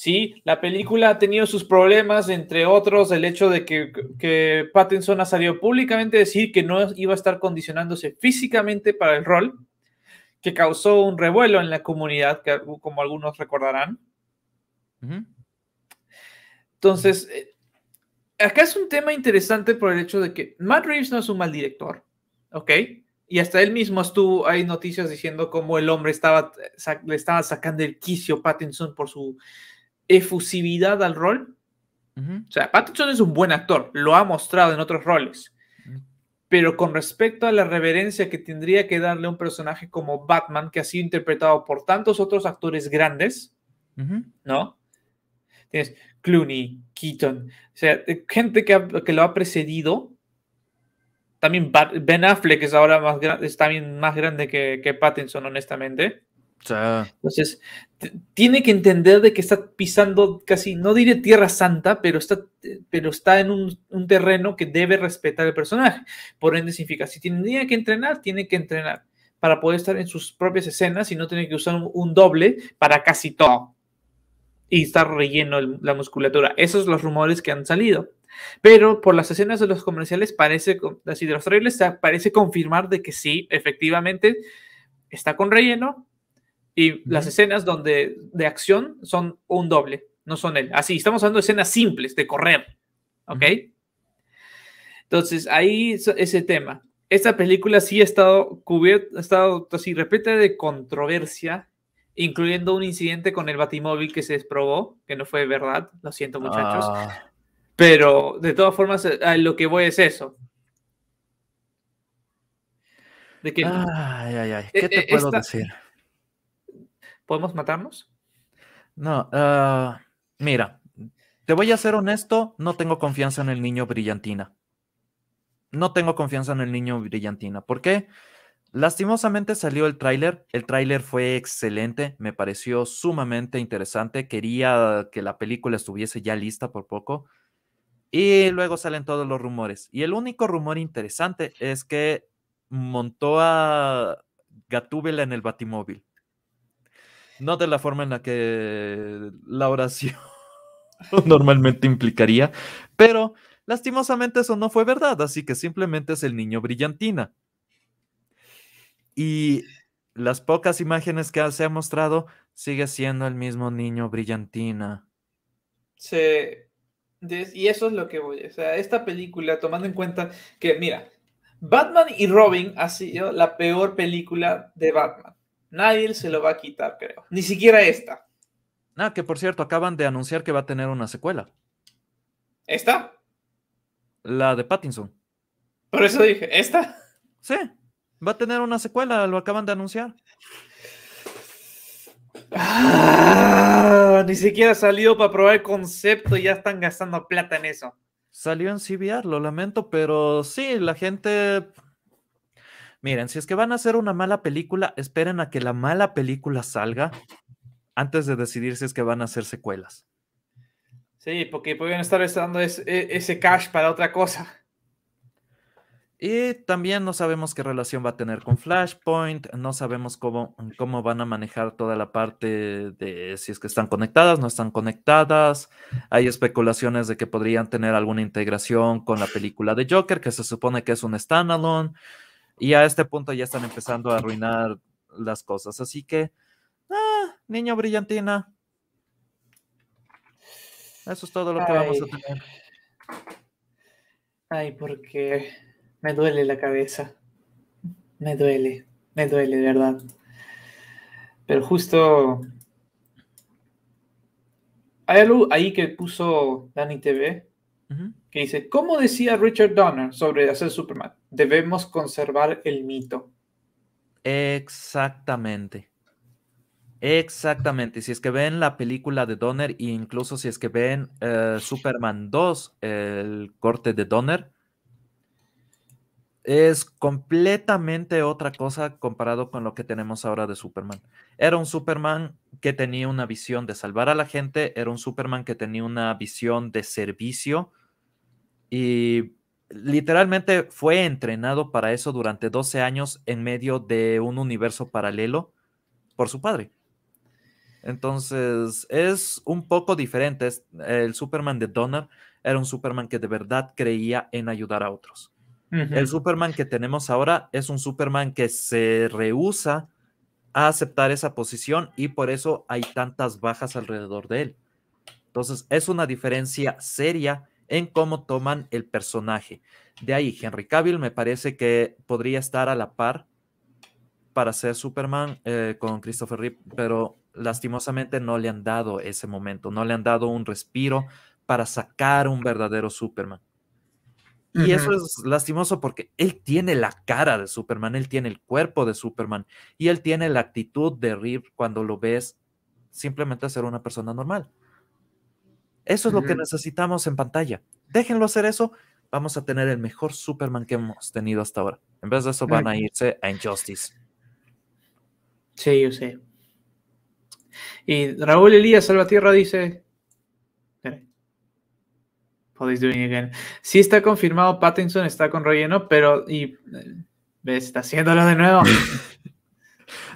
Sí, la película ha tenido sus problemas, entre otros, el hecho de que, que Pattinson ha salido públicamente a decir que no iba a estar condicionándose físicamente para el rol, que causó un revuelo en la comunidad, como algunos recordarán. Entonces, eh, acá es un tema interesante por el hecho de que Matt Reeves no es un mal director, ¿ok? Y hasta él mismo estuvo, hay noticias diciendo cómo el hombre estaba, eh, le estaba sacando el quicio Pattinson por su efusividad al rol. O sea, Pattinson es un buen actor, lo ha mostrado en otros roles. Pero con respecto a la reverencia que tendría que darle a un personaje como Batman, que ha sido interpretado por tantos otros actores grandes, ¿no? Tienes Clooney, Keaton, o sea, eh, gente que, que lo ha precedido. También Ben Affleck es ahora más, también más grande que, que Pattinson, honestamente. Entonces, tiene que entender de que está pisando casi, no diré tierra santa, pero está, pero está en un, terreno que debe respetar el personaje. Por ende, significa, si tiene que entrenar, tiene que entrenar para poder estar en sus propias escenas y no tener que usar un, doble para casi todo. Y estar relleno la musculatura. Esos son los rumores que han salido. Pero por las escenas de los comerciales parece, así de los trailers, parece confirmar de que sí, efectivamente, está con relleno, y las escenas donde de acción son un doble, no son él. Así, estamos hablando de escenas simples, de correr. ¿Ok? Entonces, ahí ese tema. Esta película sí ha estado cubierta, ha estado así repleta de controversia, incluyendo un incidente con el batimóvil que se desprobó, que no fue verdad, lo siento muchachos. Ah. Pero de todas formas, eh, lo que voy es eso. De ay, ay, ay. Eh, ¿Qué te eh, puedo decir? ¿Podemos matarnos? No, ah, mira, te voy a ser honesto, no tengo confianza en el niño brillantina. No tengo confianza en el niño brillantina. ¿Por qué? Lastimosamente salió el tráiler. El tráiler fue excelente, me pareció sumamente interesante. Quería que la película estuviese ya lista por poco. Y luego salen todos los rumores. Y el único rumor interesante es que montó a Gatúbela en el Batimóvil no de la forma en la que la oración <laughs> normalmente implicaría, pero lastimosamente eso no fue verdad, así que simplemente es el niño brillantina. Y las pocas imágenes que se ha mostrado sigue siendo el mismo niño brillantina. Sí. Y eso es lo que voy. O sea, esta película, tomando en cuenta que, mira, Batman y Robin ha sido la peor película de Batman. Nadie se lo va a quitar, creo. Ni siquiera esta. Ah, que por cierto, acaban de anunciar que va a tener una secuela. ¿Esta? La de Pattinson. Por eso dije, ¿esta? Sí, va a tener una secuela, lo acaban de anunciar. Ah, ni siquiera salió para probar el concepto y ya están gastando plata en eso. Salió en CBR, lo lamento, pero sí, la gente Miren, si es que van a hacer una mala película, esperen a que la mala película salga antes de decidir si es que van a hacer secuelas. Sí, porque podrían estar usando ese, ese cash para otra cosa. Y también no sabemos qué relación va a tener con Flashpoint, no sabemos cómo, cómo van a manejar toda la parte de si es que están conectadas, no están conectadas. Hay especulaciones de que podrían tener alguna integración con la película de Joker, que se supone que es un standalone. Y a este punto ya están empezando a arruinar las cosas. Así que, ah, niño brillantina. Eso es todo lo que vamos a tener. Ay, porque me duele la cabeza. Me duele, me duele, de verdad. Pero justo hay algo ahí que puso Dani TV que dice, ¿cómo decía Richard Donner sobre hacer Superman? Debemos conservar el mito. Exactamente. Exactamente. Si es que ven la película de Donner e incluso si es que ven eh, Superman 2, el corte de Donner, es completamente otra cosa comparado con lo que tenemos ahora de Superman. Era un Superman que tenía una visión de salvar a la gente, era un Superman que tenía una visión de servicio, y literalmente fue entrenado para eso durante 12 años en medio de un universo paralelo por su padre. Entonces, es un poco diferente. El Superman de Donner era un Superman que de verdad creía en ayudar a otros. El Superman que tenemos ahora es un Superman que se rehúsa a aceptar esa posición y por eso hay tantas bajas alrededor de él. Entonces, es una diferencia seria en cómo toman el personaje. De ahí, Henry Cavill me parece que podría estar a la par para ser Superman eh, con Christopher Reeve, pero lastimosamente no le han dado ese momento, no le han dado un respiro para sacar un verdadero Superman. Y eso es lastimoso porque él tiene la cara de Superman, él tiene el cuerpo de Superman y él tiene la actitud de Reeve cuando lo ves simplemente ser una persona normal. Eso es lo que necesitamos en pantalla. Déjenlo hacer eso. Vamos a tener el mejor Superman que hemos tenido hasta ahora. En vez de eso, van a irse a Injustice. Sí, yo sé. Y Raúl Elías Salvatierra dice: Podéis doing Sí, está confirmado. Pattinson está con relleno, pero. Y, eh, ¿Ves? Está haciéndolo de nuevo. <laughs>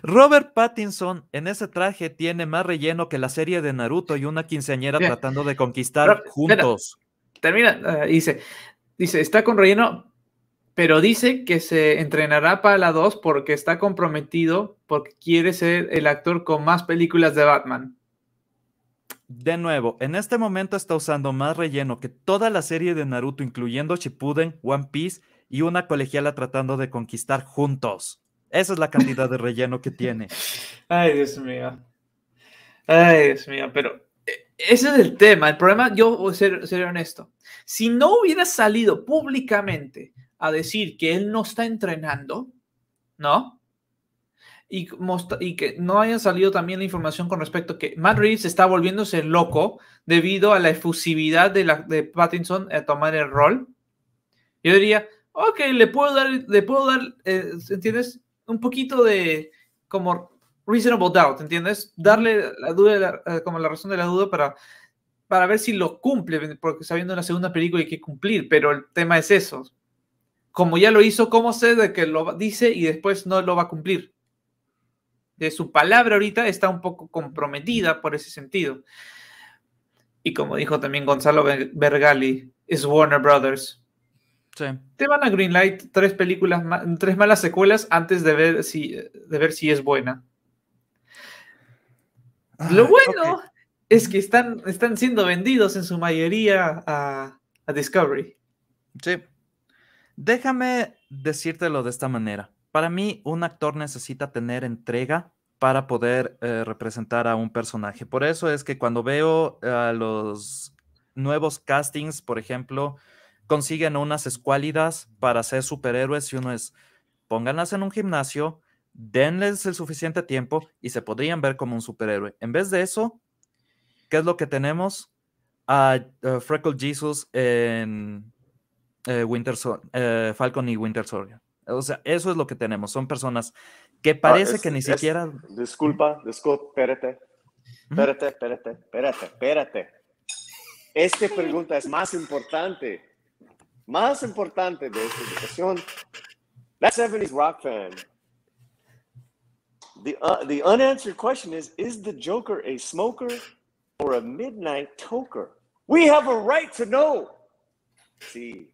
Robert Pattinson en ese traje tiene más relleno que la serie de Naruto y una quinceañera tratando de conquistar juntos. termina, ah, dice, dice, está con relleno, pero dice que se entrenará para la 2 porque está comprometido, porque quiere ser el actor con más películas de Batman. De nuevo, en este momento está usando más relleno que toda la serie de Naruto, incluyendo Shippuden, One Piece y una colegiala tratando de conquistar juntos. Esa es la cantidad de relleno que tiene. Ay, Dios mío. Ay, Dios mío, pero eh, ese es el tema. El problema, yo voy ser, honesto, si no hubiera salido públicamente a decir que él no está entrenando, ¿no? Y, y que no haya salido también la información con respecto a que Matt Reeves está volviéndose loco debido a la efusividad de, la, de Pattinson a tomar el rol. Yo diría, ok, le puedo dar, le puedo dar, eh, ¿entiendes? un poquito de como reasonable doubt, ¿entiendes? Darle la duda, eh, como la razón de la duda para, para ver si lo cumple, porque sabiendo la segunda película hay que cumplir, pero el tema es eso. Como ya lo hizo, ¿cómo sé de que lo dice y después no lo va a cumplir? De su palabra ahorita está un poco comprometida por ese sentido. Y como dijo también Gonzalo Bergali, es Warner Brothers. Te van a Greenlight tres películas, tres malas secuelas antes de ver si, de ver si es buena. Ah, lo bueno es que están, están siendo vendidos en su mayoría a, Discovery. Sí. Déjame decírtelo de esta manera. Para mí, un actor necesita tener entrega para poder eh, representar a un personaje. Por eso es que cuando veo eh, a los nuevos castings, por ejemplo, consiguen unas escuálidas para ser superhéroes y uno es, pónganlas en un gimnasio, denles el suficiente tiempo y se podrían ver como un superhéroe. En vez de eso, ¿qué es lo que tenemos? A Freckle Jesus en eh, eh, Falcon y Winter Soldier. O sea, eso es lo que tenemos. Son personas que ah, parece que ni siquiera. Disculpa, disculpa, espérate. Espérate, espérate, espérate, espérate. Esta pregunta es más importante más importante de esta situación, that 70s rock fan. The, uh, the unanswered question is Is the Joker a smoker or a midnight toker? We have a right to know. Sí.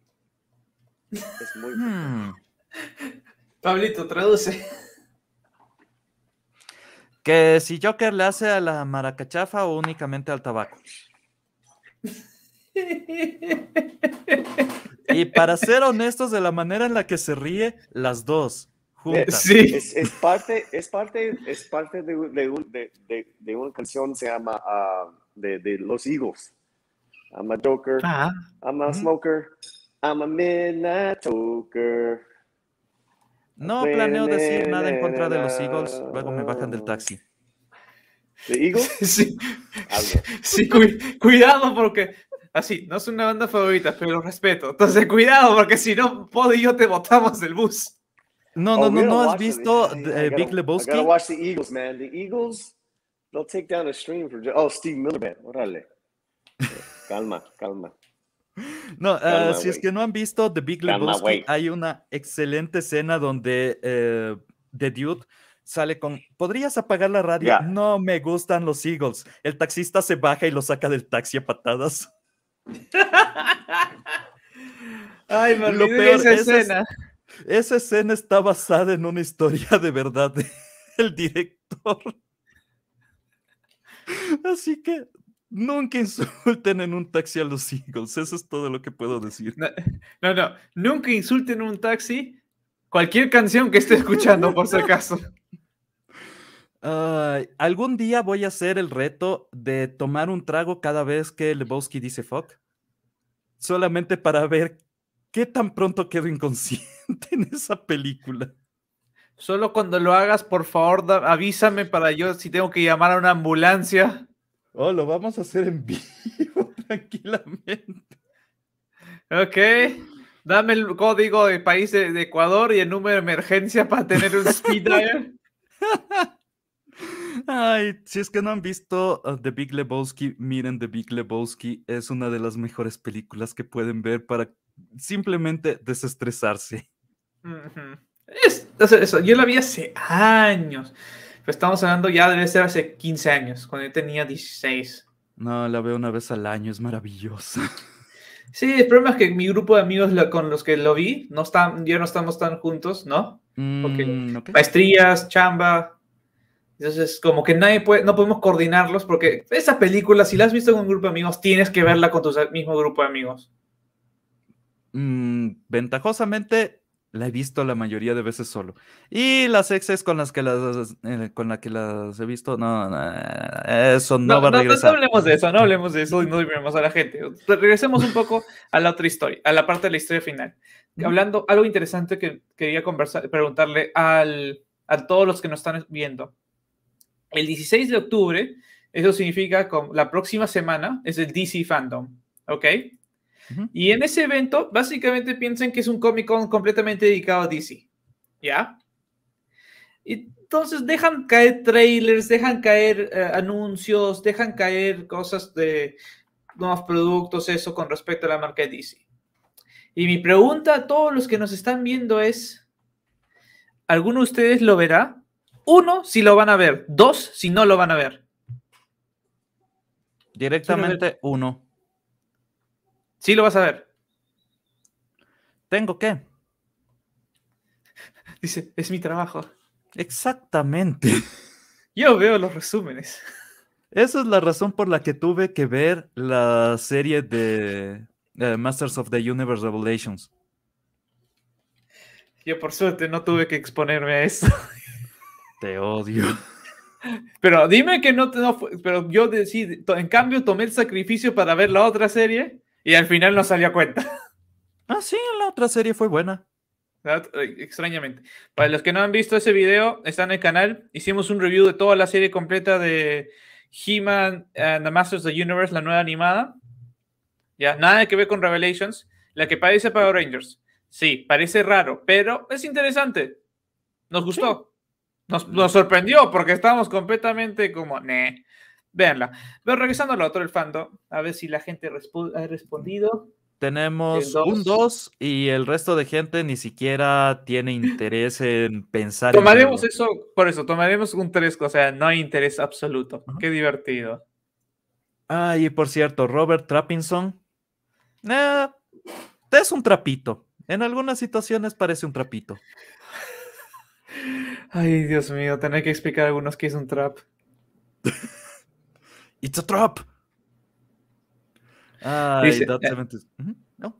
Es muy. Hmm. Pablito, traduce. Que si Joker le hace a la maracachafa o únicamente al tabaco. <laughs> Y para ser honestos de la manera en la que se ríe, las dos. Juntas. Es, parte, es parte, es parte de, de, una canción se llama ah, de, Los Eagles. I'm a joker, ah. I'm a smoker, I'm a midnight joker No planeo decir nada en contra de los Eagles, luego me bajan del taxi. ¿De Eagles? <laughs> Sí. cuidado porque así, no es una banda favorita, pero lo respeto. Entonces, cuidado, porque si no, Pod y yo te botamos del bus. No, no, oh, no, no has visto eh, Big Lebowski. the Eagles, man. The Eagles, they'll take down a stream for. Oh, Steve Miller Órale. <laughs> calma, calma. No, ah, si es que no han visto The Big Lebowski, hay una excelente escena donde eh, The Dude sale con, ¿podrías apagar la radio? No me gustan los Eagles. El taxista se baja y lo saca del taxi a patadas. Ay, esa, escena. esa escena está basada en una historia de verdad del <laughs> director. Así que nunca insulten en un taxi a los singles Eso es todo lo que puedo decir. no, no. nunca insulten en un taxi cualquier canción que esté escuchando, por si acaso. <laughs> Ah, algún día voy a hacer el reto de tomar un trago cada vez que Lebowski dice fuck, solamente para ver qué tan pronto quedo inconsciente <laughs> en esa película. Solo cuando lo hagas, por favor, avísame para yo si tengo que llamar a una ambulancia. Oh, lo vamos a hacer en <laughs> vivo, tranquilamente. Ok. Dame el código de país de, Ecuador y el número de emergencia para tener un speed dial. <laughs> Ay, si es que no han visto ah, The Big Lebowski, miren The Big Lebowski, es una de las mejores películas que pueden ver para simplemente desestresarse. Yo la vi hace años, estamos hablando ya debe ser hace 15 años, cuando yo tenía 16. No, la veo una vez al año, es maravillosa. Sí, el problema es que mi grupo de amigos con los que lo vi, no están, ya no estamos tan juntos, ¿no? Mm, maestrías, chamba, entonces, como que nadie puede, no podemos coordinarlos porque esa película, si la has visto con un grupo de amigos, tienes que verla con tu mismo grupo de amigos. Mm, ventajosamente, la he visto la mayoría de veces solo. Y las exes con las que las, eh, con la que las he visto, no, no eso no, no, va a No, hablemos de eso, no hablemos de eso y no hablemos a la gente. Regresemos un poco a la otra historia, a la parte de la historia final. Hablando, algo interesante que quería conversar, preguntarle al, a todos los que nos están viendo el 16 de octubre, eso significa con la próxima semana, es el DC Fandom, ¿ok? Y en ese evento, básicamente piensen que es un Comic Con completamente dedicado a DC, ¿ya? Y entonces dejan caer trailers, dejan caer eh, anuncios, dejan caer cosas de nuevos productos, eso con respecto a la marca de DC. Y mi pregunta a todos los que nos están viendo es, ¿alguno de ustedes lo verá? Uno, si lo van a ver. Dos, si no lo van a ver. Directamente uno. Sí lo vas a ver. ¿Tengo qué? <laughs> Dice, es mi trabajo. Exactamente. <laughs> Yo veo los resúmenes. <laughs> Esa es la razón por la que tuve que ver la serie de eh, Masters of the Universe Revelations. Yo por suerte no tuve que exponerme a eso. Te odio. Pero dime que no, pero yo decidí, en cambio tomé el sacrificio para ver la otra serie y al final no salió a cuenta. Ah, sí, la otra serie fue buena. Extrañamente. Para los que no han visto ese video, está en el canal. Hicimos un review de toda la serie completa de He-Man and the Masters of the Universe, la nueva animada. Ya, nada que ver con Revelations. La que parece Power Rangers. Sí, parece raro, pero es interesante. Nos gustó. Nos, sorprendió porque estábamos completamente como, ne. Veanla. Pero regresando lo otro, el fando, a ver si la gente ha respondido. Tenemos un 2 y el resto de gente ni siquiera tiene interés en pensar. Tomaremos eso, por eso, tomaremos un 3, o sea, no hay interés absoluto. Qué divertido. Ah, y por cierto, Robert Trappinson. es un trapito. En algunas situaciones parece un trapito. Ay, Dios mío, tener que explicar a algunos que es un trap. <laughs> It's a trap. Ay, that eh, no.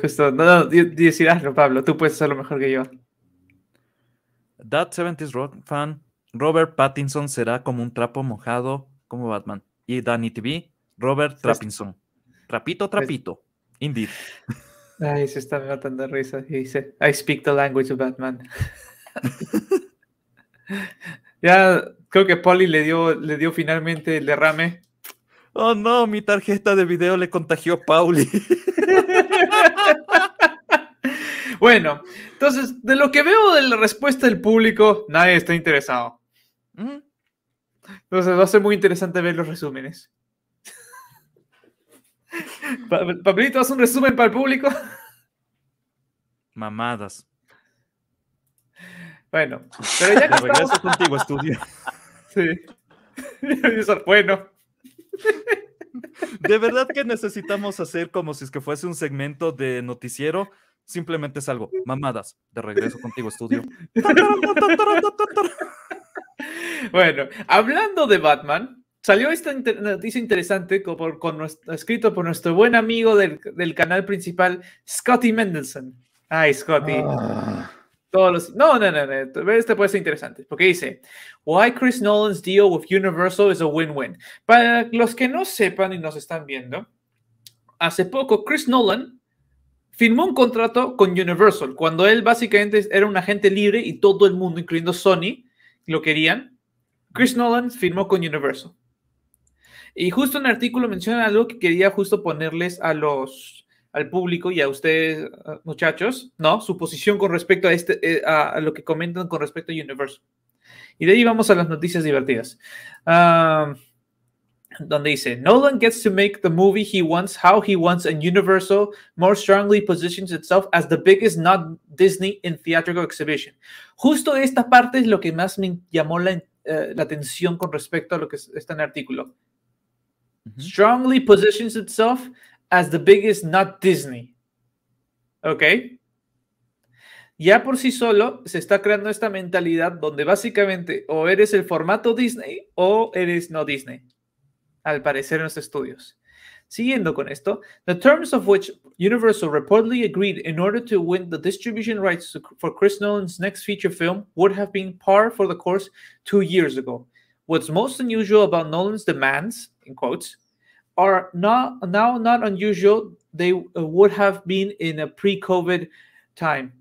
justo, no, ah, no, Pablo, tú puedes lo mejor que yo. That 70s rock fan, Robert Pattinson será como un trapo mojado como Batman. Y Danny TV, Robert Trappinson. Trapito, trapito. Indeed. Ay, se está matando de risa. Y dice, I speak the language of Batman. <laughs> Ya creo que Pauli le dio, le dio finalmente el derrame. Oh no, mi tarjeta de video le contagió a Pauli. <laughs> bueno, entonces, de lo que veo de la respuesta del público, nadie está interesado. Mm. Entonces va a ser muy interesante ver los resúmenes. <laughs> Pablito, haz un resumen para el público. Mamadas. Bueno, <laughs> regreso contigo, estudio. <laughs> Sí. <laughs> bueno. De verdad que necesitamos hacer como si es que fuese un segmento de noticiero. Simplemente es algo, mamadas, de regreso contigo, estudio. Bueno, hablando de Batman, salió esta noticia interesante escrito por nuestro buen amigo del, canal principal, Scotty Mendelson. Ay, Scotty. Ah no, no, no, no, este puede ser interesante, porque dice, Why Chris Nolan's deal with Universal is a win-win. Para los que no sepan y nos están viendo, hace poco Chris Nolan firmó un contrato con Universal, cuando él básicamente era un agente libre y todo el mundo, incluyendo Sony, lo querían. Chris Nolan firmó con Universal. Y justo en el artículo menciona algo que quería justo ponerles a los al público y a ustedes, ah, muchachos, ¿no? Su posición con respecto a, este, eh, a lo que comentan con respecto a Universal. Y de ahí vamos a las noticias divertidas. donde dice, Nolan gets to make the movie he wants, how he wants, and Universal more strongly positions itself as the biggest not Disney in theatrical exhibition. Justo esta parte es lo que más me llamó la, eh, atención con respecto a lo que está en el artículo. Strongly positions itself as the biggest not Disney. ¿Ok? Ya por sí solo se está creando esta mentalidad donde básicamente o eres el formato Disney o eres no Disney, al parecer en los estudios. Siguiendo con esto, the terms of which Universal reportedly agreed in order to win the distribution rights for Chris Nolan's next feature film would have been par for the course two years ago. What's most unusual about Nolan's demands, in quotes, are not now not unusual they uh, would have been in a pre-COVID time.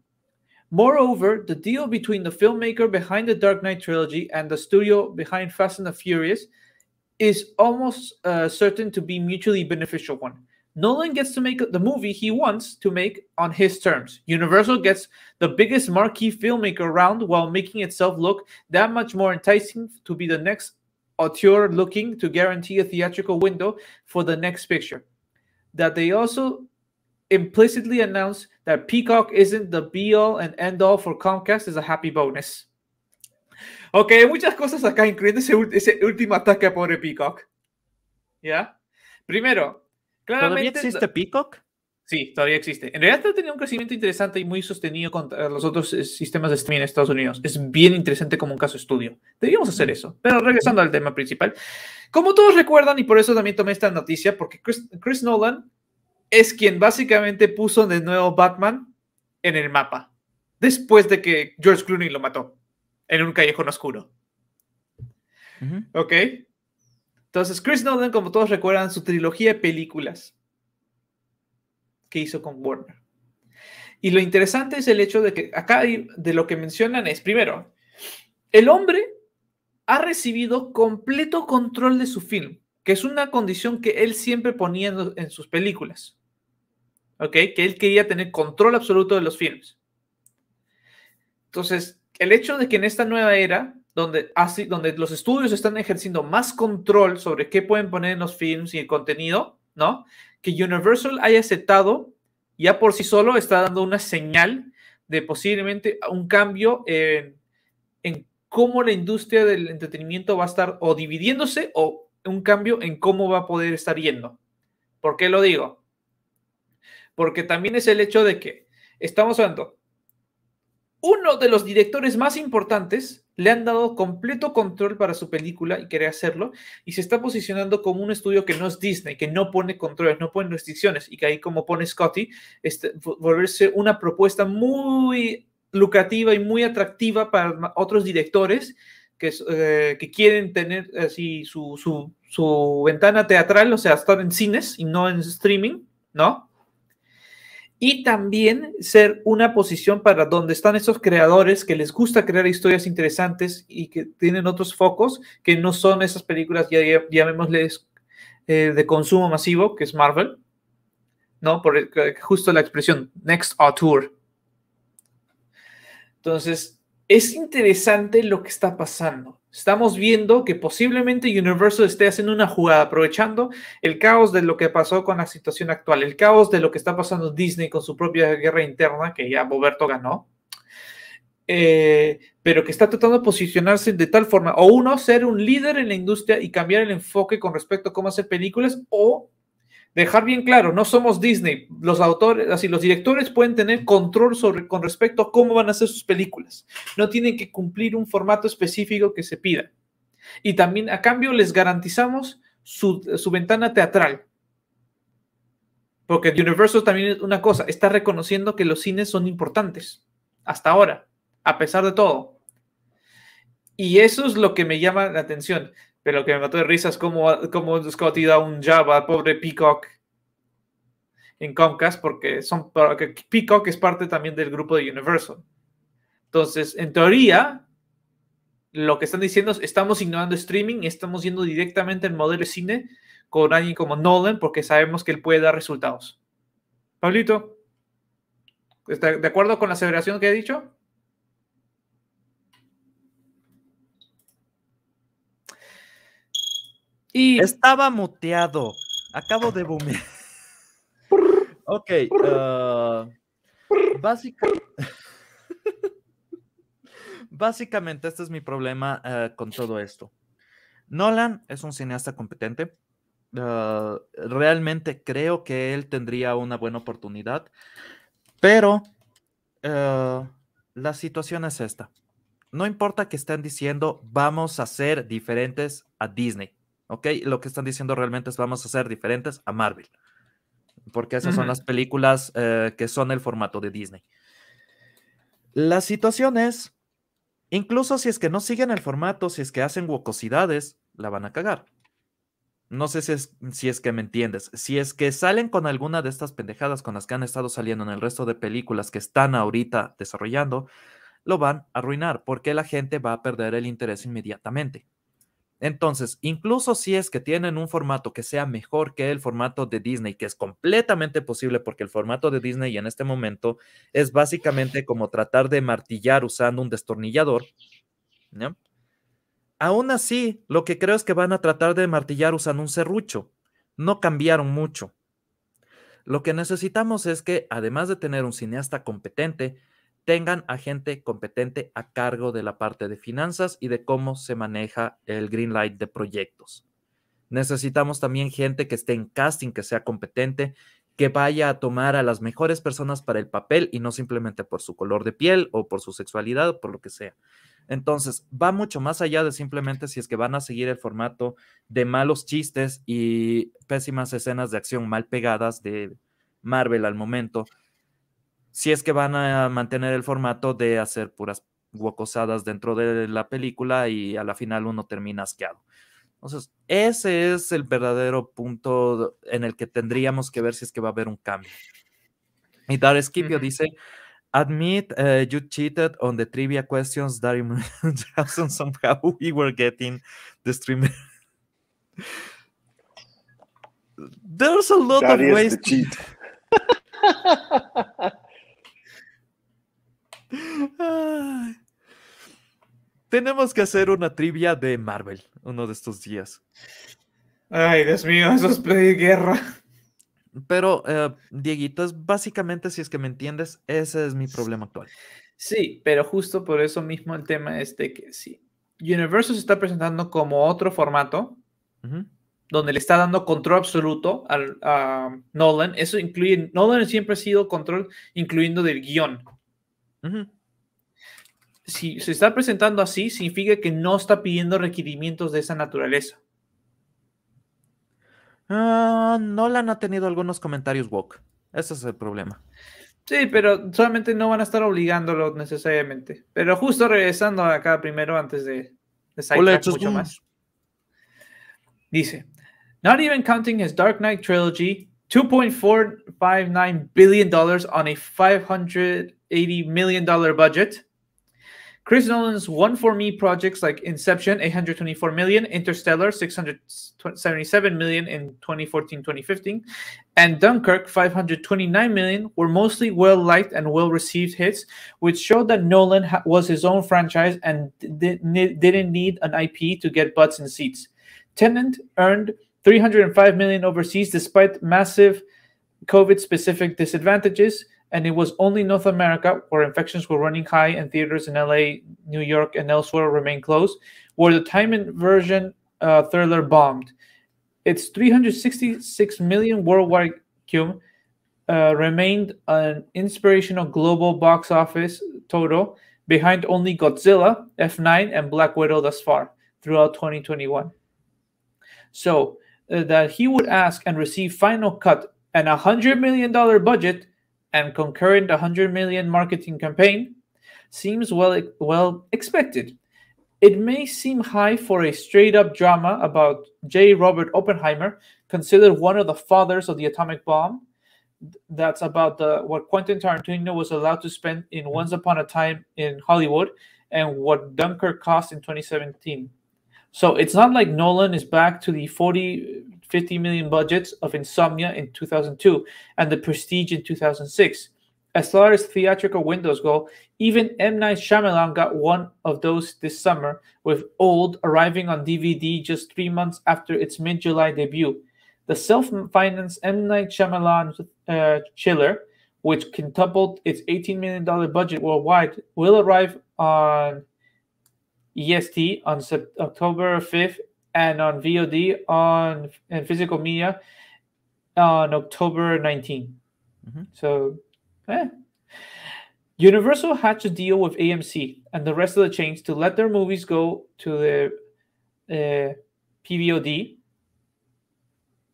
Moreover, the deal between the filmmaker behind the Dark Knight trilogy and the studio behind Fast and the Furious is almost uh, certain to be mutually beneficial one. Nolan gets to make the movie he wants to make on his terms. Universal gets the biggest marquee filmmaker around while making itself look that much more enticing to be the next auteur looking to guarantee a theatrical window for the next picture. That they also implicitly announced that Peacock isn't the be all and end all for Comcast is a happy bonus. Ok, muchas cosas acá, incluyendo ese, ese último ataque a pobre Peacock. ¿Ya? Primero, claramente. ¿Todavía existe Peacock? Sí, todavía existe. En realidad ha tenido un crecimiento interesante y muy sostenido contra los otros eh, sistemas de streaming en Estados Unidos. Es bien interesante como un caso estudio. Debíamos hacer eso. Pero regresando al tema principal. Como todos recuerdan, y por eso también tomé esta noticia, porque Chris, Nolan es quien básicamente puso de nuevo Batman en el mapa. Después de que George Clooney lo mató en un callejón oscuro. ¿Ok? Entonces, Chris Nolan, como todos recuerdan, su trilogía de películas que hizo con Warner. Y lo interesante es el hecho de que acá de lo que mencionan es, primero, el hombre ha recibido completo control de su film, que es una condición que él siempre ponía en sus películas. ¿Ok? Que él quería tener control absoluto de los films. Entonces, el hecho de que en esta nueva era, donde, así, donde los estudios están ejerciendo más control sobre qué pueden poner en los films y el contenido, ¿no? que Universal haya aceptado, ya por sí solo está dando una señal de posiblemente un cambio en, en cómo la industria del entretenimiento va a estar o dividiéndose o un cambio en cómo va a poder estar yendo. ¿Por qué lo digo? Porque también es el hecho de que estamos hablando uno de los directores más importantes le han dado completo control para su película y quiere hacerlo, y se está posicionando como un estudio que no es Disney, que no pone controles, no pone restricciones, y que ahí, como pone Scotty, este, volverse una propuesta muy lucrativa y muy atractiva para otros directores que, eh, que quieren tener así su, su ventana teatral, o sea, estar en cines y no en streaming, ¿no? y también ser una posición para donde están esos creadores que les gusta crear historias interesantes y que tienen otros focos que no son esas películas, ya, ya llamémosles, eh, de consumo masivo, que es Marvel, ¿no? Por justo la expresión, next tour Entonces, es interesante lo que está pasando. Estamos viendo que posiblemente Universal esté haciendo una jugada, aprovechando el caos de lo que pasó con la situación actual, el caos de lo que está pasando Disney con su propia guerra interna, que ya Boberto ganó, eh, pero que está tratando de posicionarse de tal forma, o uno, ser un líder en la industria y cambiar el enfoque con respecto a cómo hacer películas, o dejar bien claro, no somos Disney. Los autores, así los directores pueden tener control sobre con respecto a cómo van a hacer sus películas. No tienen que cumplir un formato específico que se pida. Y también a cambio les garantizamos su, ventana teatral. Porque Universal también es una cosa, está reconociendo que los cines son importantes hasta ahora, a pesar de todo. Y eso es lo que me llama la atención. Pero lo que me mató de risa es cómo, cómo Scotty da un Java, pobre Peacock, en Comcast, porque son, Peacock es parte también del grupo de Universal. Entonces, en teoría, lo que están diciendo es, estamos ignorando streaming, estamos yendo directamente al modelo de cine con alguien como Nolan, porque sabemos que él puede dar resultados. Pablito, ¿está ¿de acuerdo con la aseveración que he dicho? Estaba muteado. Acabo de boomear. <laughs> ok. Uh, <laughs> básicamente... este es mi problema uh, con todo esto. Nolan es un cineasta competente. Uh, realmente creo que él tendría una buena oportunidad, pero la situación es esta. No importa que estén diciendo vamos a ser diferentes a Disney. ¿ok? Lo que están diciendo realmente es vamos a ser diferentes a Marvel, porque esas son las películas eh, que son el formato de Disney. La situación es, incluso si es que no siguen el formato, si es que hacen huecosidades la van a cagar. No sé si es, si es que me entiendes. Si es que salen con alguna de estas pendejadas con las que han estado saliendo en el resto de películas que están ahorita desarrollando, lo van a arruinar porque la gente va a perder el interés inmediatamente. Entonces, incluso si es que tienen un formato que sea mejor que el formato de Disney, que es completamente posible porque el formato de Disney en este momento es básicamente como tratar de martillar usando un destornillador, ¿no? Aún así, lo que creo es que van a tratar de martillar usando un serrucho. No cambiaron mucho. Lo que necesitamos es que, además de tener un cineasta competente, tengan a gente competente a cargo de la parte de finanzas y de cómo se maneja el green light de proyectos. Necesitamos también gente que esté en casting, que sea competente, que vaya a tomar a las mejores personas para el papel y no simplemente por su color de piel o por su sexualidad o por lo que sea. Entonces, va mucho más allá de simplemente si es que van a seguir el formato de malos chistes y pésimas escenas de acción mal pegadas de Marvel al momento, si es que van a mantener el formato de hacer puras guacosadas dentro de la película y a la final uno termina asqueado. Entonces, ese es el verdadero punto en el que tendríamos que ver si es que va a haber un cambio. Y Dar Skipio dice, admit eh, you cheated on the trivia questions that <laughs> somehow <laughs> we were getting the streamer. There's a lot of ways to cheat. <laughs> Tenemos que hacer una trivia de Marvel uno de estos días. Ay, Dios mío, eso es pedir guerra. Pero, eh, Dieguito, es básicamente, si es que me entiendes, ese es mi problema actual. Sí, pero justo por eso mismo el tema es de que sí. Universo se está presentando como otro formato donde le está dando control absoluto al, a Nolan. Eso incluye, Nolan siempre ha sido control incluyendo del guión si se está presentando así, significa que no está pidiendo requerimientos de esa naturaleza. No ah, Nolan han tenido algunos comentarios woke. Ese es el problema. Sí, pero solamente no van a estar obligándolo necesariamente. Pero justo regresando acá primero antes de, de mucho más. Dice, not even counting his Dark Knight trilogy, 2.459 billion dollars on a 580 million dollar budget. Chris Nolan's one for me projects like Inception, 824 million, Interstellar, 677 million in 2014 2015, and Dunkirk, 529 million, were mostly well liked and well received hits, which showed that Nolan was his own franchise and didn't need an IP to get butts in seats. Tenant earned 305 million overseas despite massive COVID specific disadvantages and it was only North America where infections were running high and theaters in LA, New York, and elsewhere remained closed, where the time inversion uh, thriller bombed. Its 366 million worldwide cum uh, remained an inspirational global box office total, behind only Godzilla, F9, and Black Widow thus far throughout 2021. So uh, that he would ask and receive final cut and a hundred million dollar budget and concurrent 100 million marketing campaign seems well, well expected. It may seem high for a straight up drama about J. Robert Oppenheimer, considered one of the fathers of the atomic bomb. That's about the what Quentin Tarantino was allowed to spend in Once Upon a Time in Hollywood and what Dunkirk cost in 2017. So it's not like Nolan is back to the 40 50 million budgets of Insomnia in 2002 and The Prestige in 2006. As far as theatrical windows go, even M. Night Shyamalan got one of those this summer, with Old arriving on DVD just three months after its mid July debut. The self financed M. Night Shyamalan uh, chiller, which quintupled its $18 million budget worldwide, will arrive on EST on September October 5th and on VOD on and physical media on October 19. Mm-hmm. So, eh. Universal had to deal with AMC and the rest of the chains to let their movies go to the uh, PVOD,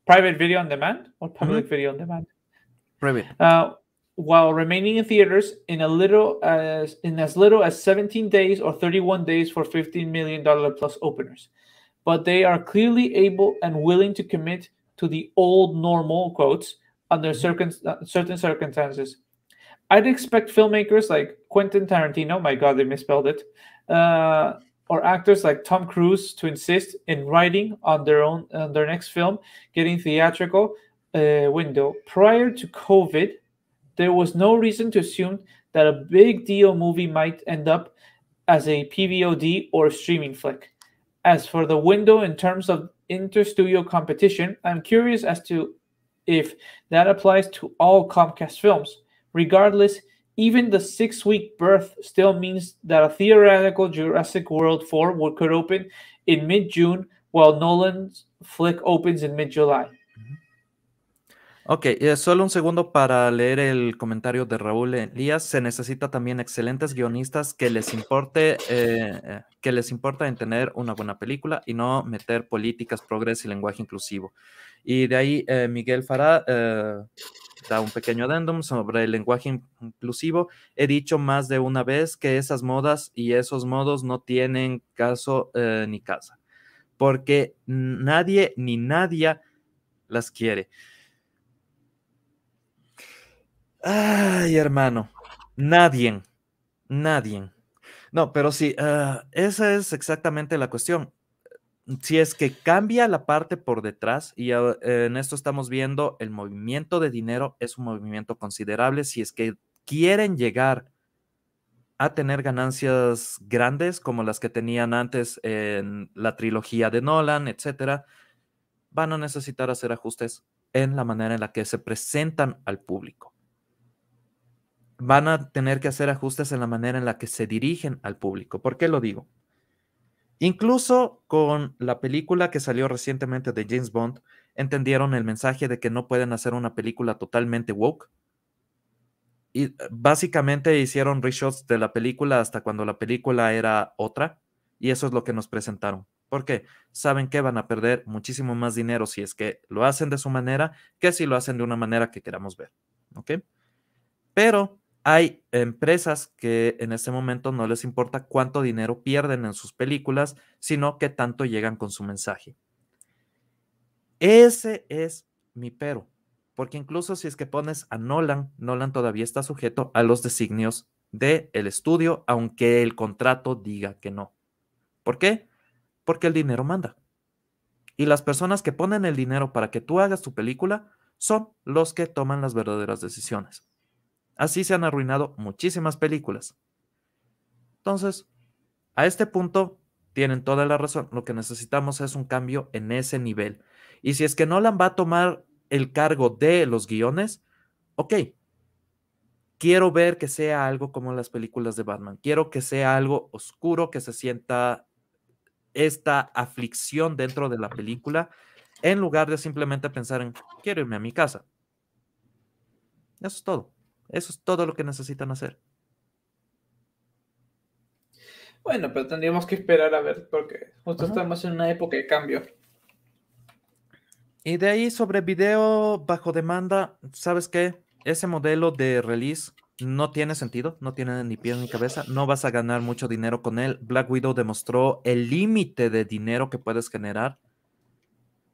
private video on demand, or public mm-hmm. video on demand. Private. Uh, while remaining in theaters in a little as in as little as 17 days or 31 days for 15 million dollar plus openers but they are clearly able and willing to commit to the old normal quotes under mm-hmm. certain uh, certain circumstances. I'd expect filmmakers like Quentin Tarantino, my God, they misspelled it, uh, or actors like Tom Cruise to insist in writing on their own on their next film, getting theatrical uh, window. Prior to COVID, there was no reason to assume that a big deal movie might end up as a PVOD or streaming flick. As for the window in terms of interstudio competition, I'm curious as to if that applies to all Comcast films. Regardless, even the six week berth still means that a theoretical Jurassic World 4 could open in mid June, while Nolan's flick opens in mid July. Ok, eh, solo un segundo para leer el comentario de Raúl Elías. Se necesita también excelentes guionistas que les importe, eh, eh, que les importa en tener una buena película y no meter políticas, progreso y lenguaje inclusivo. Y de ahí Miguel Fará da un pequeño adendum sobre el lenguaje inclusivo. He dicho más de una vez que esas modas y esos modos no tienen caso ni casa, porque nadie ni nadie las quiere. Ay, hermano, nadie, nadie. No, pero sí, ah, esa es exactamente la cuestión. Si es que cambia la parte por detrás, y en esto estamos viendo, el movimiento de dinero es un movimiento considerable. Si es que quieren llegar a tener ganancias grandes como las que tenían antes en la trilogía de Nolan, etcétera, van a necesitar hacer ajustes en la manera en la que se presentan al público van a tener que hacer ajustes en la manera en la que se dirigen al público. ¿Por qué lo digo? Incluso con la película que salió recientemente de James Bond, entendieron el mensaje de que no pueden hacer una película totalmente woke. Y eh, básicamente hicieron reshots de la película hasta cuando la película era otra. Y eso es lo que nos presentaron. Porque saben que van a perder muchísimo más dinero si es que lo hacen de su manera que si lo hacen de una manera que queramos ver. ¿Ok? Pero hay empresas que en ese momento no les importa cuánto dinero pierden en sus películas, sino que tanto llegan con su mensaje. Ese es mi pero, porque incluso si es que pones a Nolan, Nolan todavía está sujeto a los designios del el estudio, aunque el contrato diga que no. ¿Por qué? Porque el dinero manda. Y las personas que ponen el dinero para que tú hagas tu película son los que toman las verdaderas decisiones. Así se han arruinado muchísimas películas. Entonces, a este punto tienen toda la razón. Lo que necesitamos es un cambio en ese nivel. Y si es que Nolan va a tomar el cargo de los guiones, ok, quiero ver que sea algo como las películas de Batman. Quiero que sea algo oscuro, que se sienta esta aflicción dentro de la película, en lugar de simplemente pensar en, quiero irme a mi casa. Eso es todo. Eso es todo lo que necesitan hacer. Bueno, pero tendríamos que esperar a ver, porque justo estamos en una época de cambio. Y de ahí sobre video bajo demanda, ¿sabes qué? Ese modelo de release no tiene sentido, no tiene ni pies ni cabeza, no vas a ganar mucho dinero con él. Black Widow demostró el límite de dinero que puedes generar.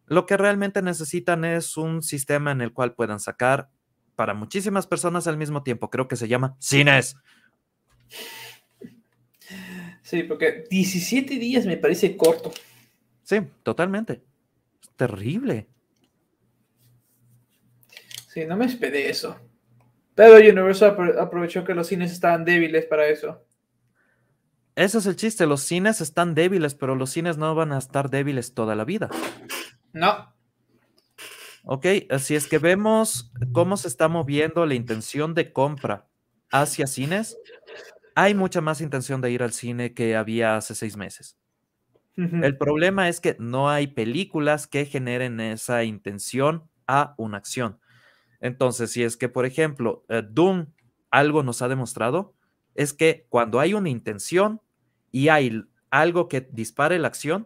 Lo que realmente necesitan es un sistema en el cual puedan sacar para muchísimas personas al mismo tiempo. Creo que se llama cines. Sí, porque 17 días me parece corto. Sí, totalmente. Es terrible. Sí, no me esperé eso. Pero Universal aprovechó que los cines estaban débiles para eso. Ese es el chiste, los cines están débiles, pero los cines no van a estar débiles toda la vida. No. Ok, así es que vemos cómo se está moviendo la intención de compra hacia cines. Hay mucha más intención de ir al cine que había hace seis meses. El problema es que no hay películas que generen esa intención a una acción. Entonces, si es que, por ejemplo, eh, Doom algo nos ha demostrado, es que cuando hay una intención y hay algo que dispare la acción,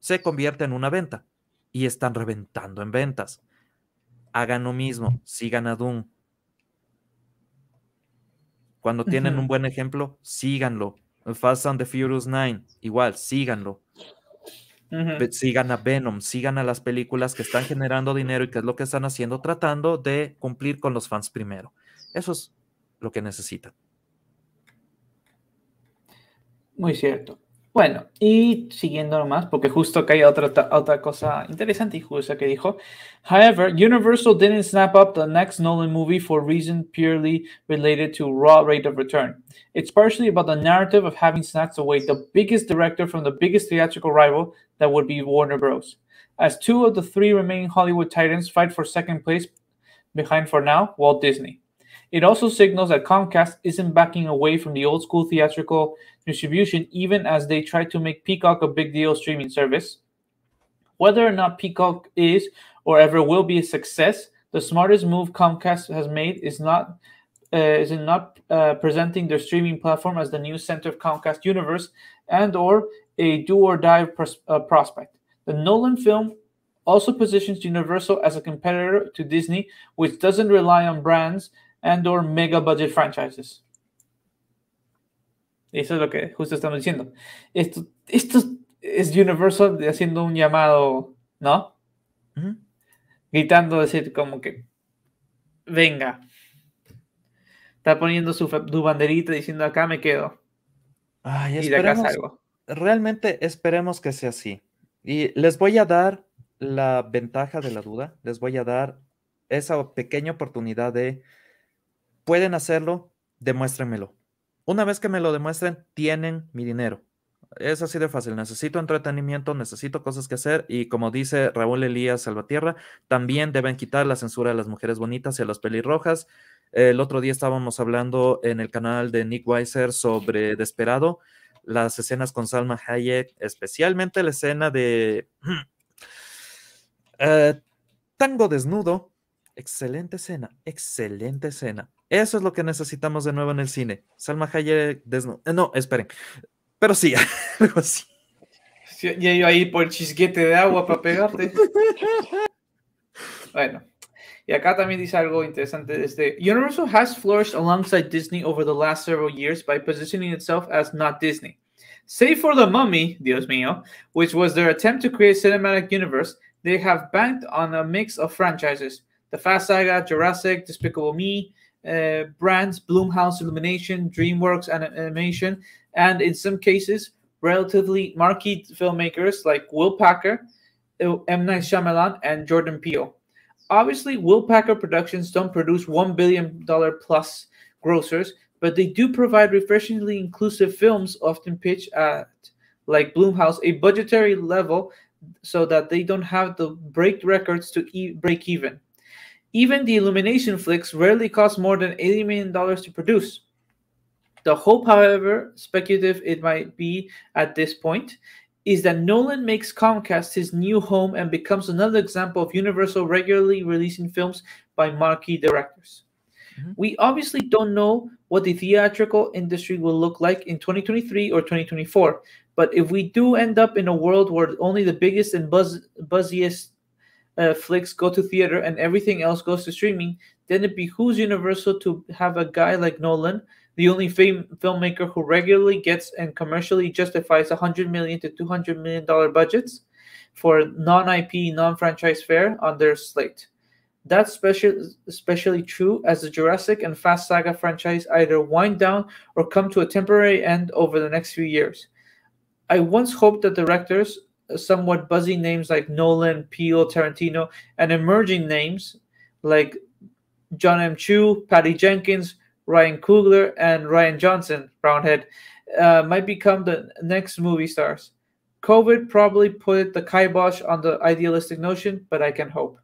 se convierte en una venta y están reventando en ventas hagan lo mismo, sigan a Doom. Cuando tienen un buen ejemplo, síganlo. Fast and the Furious 9, igual, síganlo. Sigan a Venom, sigan a las películas que están generando dinero y que es lo que están haciendo, tratando de cumplir con los fans primero. Eso es lo que necesitan. Muy cierto. Bueno, y siguiendo nomás, porque justo que hay otra, otra cosa interesante y justo que dijo. However, Universal didn't snap up the next Nolan movie for reason purely related to raw rate of return. It's partially about the narrative of having snatched away the biggest director from the biggest theatrical rival that would be Warner Bros. As two of the three remaining Hollywood titans fight for second place behind for now Walt Disney. It also signals that Comcast isn't backing away from the old school theatrical distribution, even as they try to make Peacock a big deal streaming service. Whether or not Peacock is or ever will be a success, the smartest move Comcast has made is not uh, is not uh, presenting their streaming platform as the new center of Comcast universe and or a do or die pros- uh, prospect. The Nolan film also positions Universal as a competitor to Disney, which doesn't rely on brands and or mega budget franchises. Eso es lo que justo estamos diciendo. Esto, esto es Universal haciendo un llamado, ¿no? Gritando, decir como que, venga. Está poniendo su, banderita diciendo acá me quedo. Ay, y Realmente esperemos que sea así. Y les voy a dar la ventaja de la duda. Les voy a dar esa pequeña oportunidad de pueden hacerlo, demuéstrenmelo. Una vez que me lo demuestren, tienen mi dinero. Es así de fácil. Necesito entretenimiento, necesito cosas que hacer y como dice Raúl Elías Salvatierra, también deben quitar la censura a las mujeres bonitas y a las pelirrojas. El otro día estábamos hablando en el canal de Nick Weiser sobre Desperado, las escenas con Salma Hayek, especialmente la escena de <clears throat> eh, Tango Desnudo. Excelente escena, excelente escena. Eso es lo que necesitamos de nuevo en el cine. Salma Hayek eh, no, esperen. Pero sí, <laughs> algo así. Sí, y yo ahí por el chisguete de agua para pegarte. <laughs> bueno. Y acá también dice algo interesante. Este, Universal has flourished alongside Disney over the last several years by positioning itself as not Disney. Save for the Mummy, Dios mío, which was their attempt to create a cinematic universe, they have banked on a mix of franchises. The Fast Saga, Jurassic, Despicable Me, uh, brands, Bloomhouse Illumination, DreamWorks Animation, and in some cases, relatively marquee filmmakers like Will Packer, uh, M. Night Shyamalan, and Jordan Peele. Obviously, Will Packer productions don't produce $1 billion plus grossers, but they do provide refreshingly inclusive films often pitched at, like Bloomhouse, a budgetary level so that they don't have to break records to e break even. Even the Illumination flicks rarely cost more than $80 million to produce. The hope, however speculative it might be at this point, is that Nolan makes Comcast his new home and becomes another example of Universal regularly releasing films by marquee directors. Mm-hmm. We obviously don't know what the theatrical industry will look like in 2023 or 2024, but if we do end up in a world where only the biggest and buzz- buzziest uh, flicks go to theater and everything else goes to streaming, then it behooves Universal to have a guy like Nolan, the only fam- filmmaker who regularly gets and commercially justifies 100 million to 200 million dollar budgets for non-IP, non-franchise fare on their slate. That's especially true as the Jurassic and Fast Saga franchise either wind down or come to a temporary end over the next few years. I once hoped that directors somewhat buzzy names like Nolan, Peele, Tarantino, and emerging names like John M. Chu, Patty Jenkins, Ryan Coogler, and Ryan Johnson, Brownhead, uh, might become the next movie stars. COVID probably put the kibosh on the idealistic notion, but I can hope.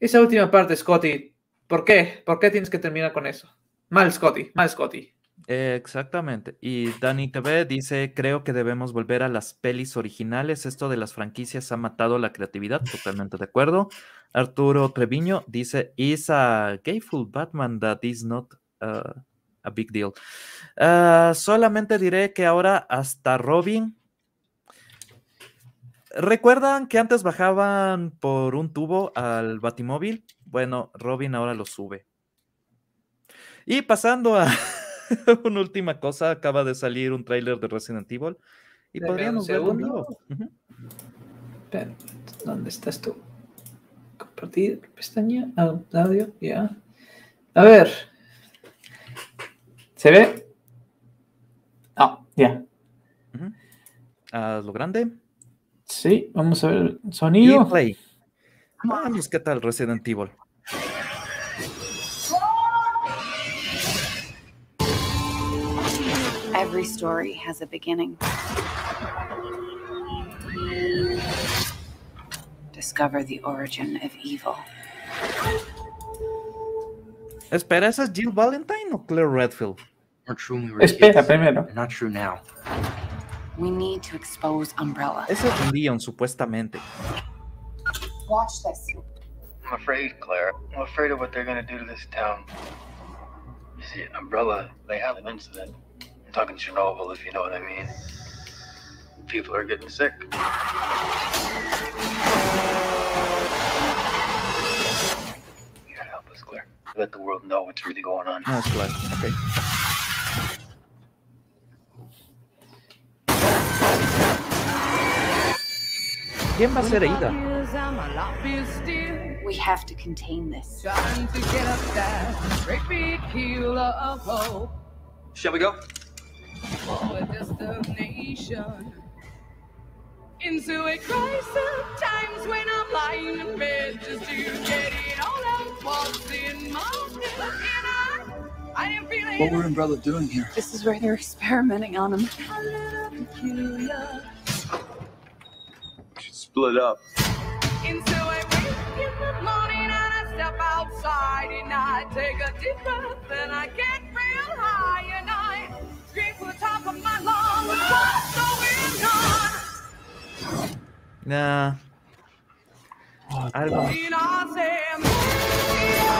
Esa última parte, Scotty. ¿Por qué? ¿Por qué tienes que terminar con eso? Mal, Scotty. Mal, Scotty. exactamente. Y Dani TV dice, creo que debemos volver a las pelis originales. Esto de las franquicias ha matado la creatividad, totalmente de acuerdo. Arturo Treviño dice, is a gayful Batman that is not uh, a big deal. Ah, solamente diré que ahora hasta Robin... ¿Recuerdan que antes bajaban por un tubo al batimóvil? Bueno, Robin ahora lo sube. Y pasando a... <laughs> una última cosa, acaba de salir un tráiler de Resident Evil y podríamos verlo ¿dónde estás tú? Compartir pestaña, audio, ya. A ver. ¿Se ve? Ah, ya. lo grande. Sí, vamos a ver el sonido. Gameplay. Ah. Vamos, ¿qué tal Resident Evil? every story has a beginning. Discover the origin of evil. Espera, ¿esa es Jill Valentine o Claire Redfield? Not true we were Espera, primero. Not true now. We need to expose Umbrella. Ese es Leon, supuestamente. Watch this. I'm afraid, Claire. I'm afraid of what they're gonna do to this town. You see, Umbrella, they had an incident. Talking Chernobyl, if you know what I mean. People are getting sick. Here, help us, Claire. Let the world know what's really going on. That's Claire. Okay. ¿Quién va a ser herida? We have to contain this. Shall we go? for destination into a crisis when I'm lying in bed just to get it all out. What's in my head? I What were Umbrella doing here? This is where they're experimenting on him. split up. And so I wake in the morning and I step outside and I take a deep breath and I get real high and I. Nah.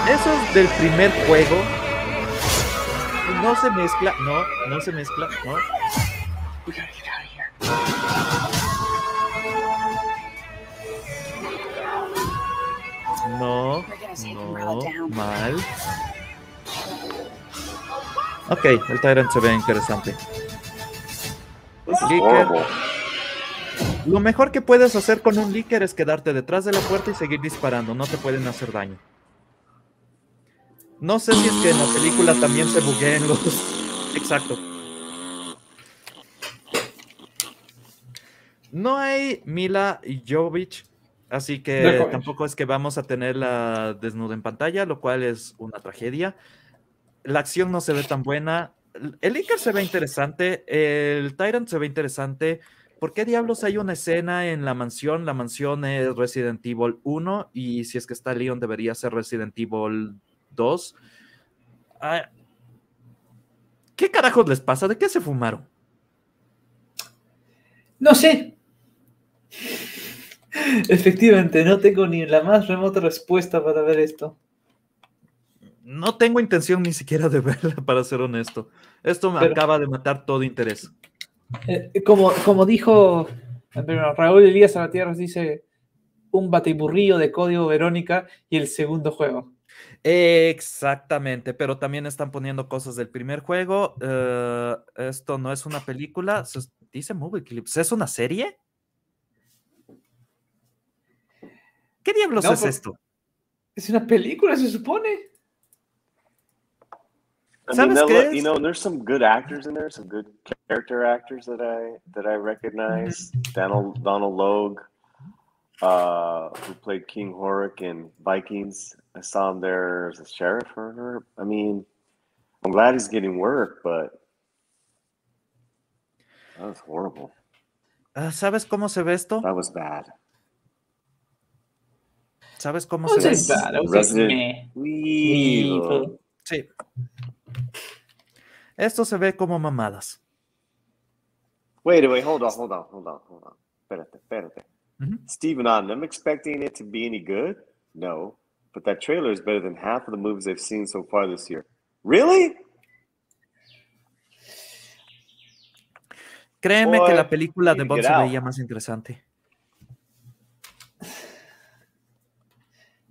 Eso es del primer juego. No se mezcla. No, no se mezcla. No, no, mal. Ok, el Tyrant se ve interesante. Lo mejor que puedes hacer con un Licker es quedarte detrás de la puerta y seguir disparando. No te pueden hacer daño. No sé si es que en la película también se bugueen los... <laughs> Exacto. No hay Mila Jovic, así que tampoco es que vamos a tenerla desnuda en pantalla, lo cual es una tragedia la acción no se ve tan buena. El Icar se ve interesante, el Tyrant se ve interesante. ¿Por qué diablos hay una escena en la mansión? La mansión es Resident Evil 1 y si es que está Leon debería ser Resident Evil 2. Ah, ¿Qué carajos les pasa? ¿De qué se fumaron? No sé. Efectivamente, no tengo ni la más remota respuesta para ver esto no tengo intención ni siquiera de <laughs> verla, para ser honesto. Esto me acaba de matar todo interés. Eh, como, como dijo Raúl Elías tierra, dice un batiburrillo de código Verónica y el segundo juego. Exactamente, pero también están poniendo cosas del primer juego. Eh, esto no es una película, dice Movie Eclipse, ¿es una serie? ¿Qué diablos es esto? Es una película, se supone. I mean, you know, there's some good actors in there, some good character actors that I that I recognize. Mm-hmm. Donald Donald Logue, uh, who played King Horik in Vikings. I saw him there as a sheriff. Or, I mean, I'm glad he's getting work, but that was horrible. Uh, ¿Sabes cómo se ve esto? That was bad. ¿Sabes cómo se ve? That was bad. That was Sí. Esto se ve como mamadas. Wait, wait, hold on, hold on, hold on, hold on. Espérate, espérate. Mm -hmm. Steven I'm expecting it to be any good. No, but that trailer is better than half of the movies I've seen so far this year. Really? Créeme que la película de Bond se más interesante.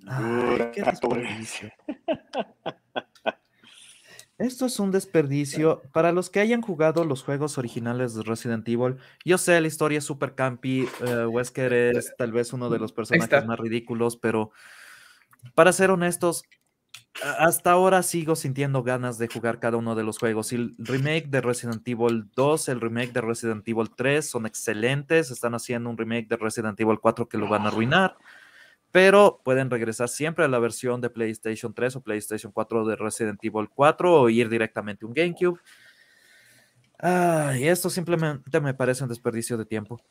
Ay, qué desperdicio. <laughs> Esto es un desperdicio. Para los que hayan jugado los juegos originales de Resident Evil, yo sé, la historia es super campi. Eh, Wesker es tal vez uno de mm, los personajes más ridículos, pero para ser honestos, hasta ahora sigo sintiendo ganas de jugar cada uno de los juegos. el remake de Resident Evil 2, el remake de Resident Evil 3 son excelentes. Están haciendo un remake de Resident Evil 4 que lo van a arruinar pero pueden regresar siempre a la versión de PlayStation 3 o PlayStation 4 de Resident Evil 4 o ir directamente a un GameCube. y esto simplemente me parece un desperdicio de tiempo.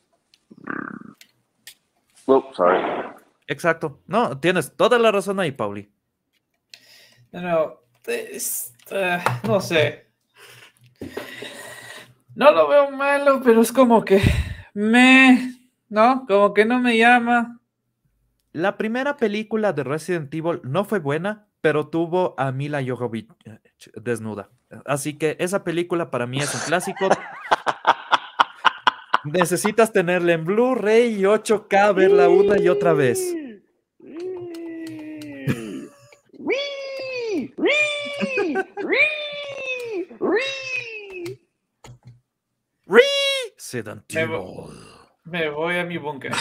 Exacto. No, tienes toda la razón ahí, Pauli. Ah, no sé. No lo veo malo, pero es como que me, ¿no? Como que no me llama. La primera película de Resident Evil no fue buena, pero tuvo a Mila Jovovich eh, desnuda. Así que esa película para mí es un clásico. <laughs> Necesitas tenerla en Blu-ray y 8K, verla una y otra vez. <laughs> Resident Evil. Me voy a mi búnker.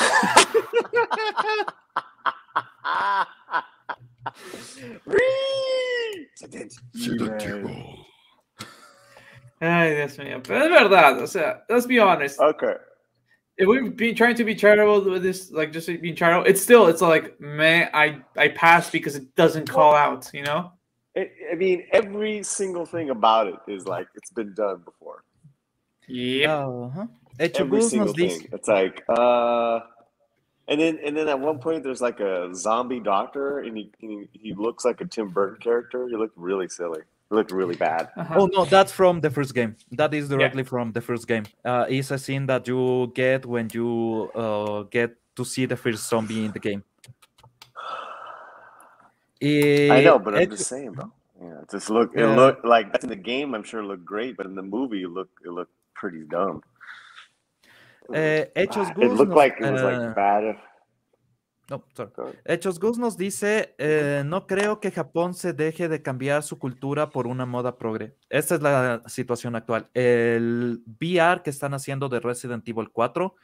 Ay, Dios mío. Pero es verdad. O sea, let's be honest. Okay. If we've been trying to be charitable with this, like just being charitable, it's still, it's like, man, I, I pass because it doesn't call out, you know? It, I mean, every single thing about it is like, it's been done before. Yeah. Oh, uh -huh at every single thing. It's like, uh, and then and then at one point there's like a zombie doctor, and he he, he looks like a Tim Burton character. He looked really silly. He looked really bad. Uh-huh. Oh no, that's from the first game. That is directly yeah. from the first game. Uh, it's a scene that you get when you uh, get to see the first zombie in the game. It, I know, but I'm just saying, bro. Yeah, just look. It yeah. looked like in the game. I'm sure it looked great, but in the movie, it looked it looked pretty dumb. Eh, Hechos Gus. Eh, nos, Hechos nos dice: eh, No creo que Japón se deje de cambiar su cultura por una moda progre. Esta es la situación actual. El VR que están haciendo de Resident Evil 4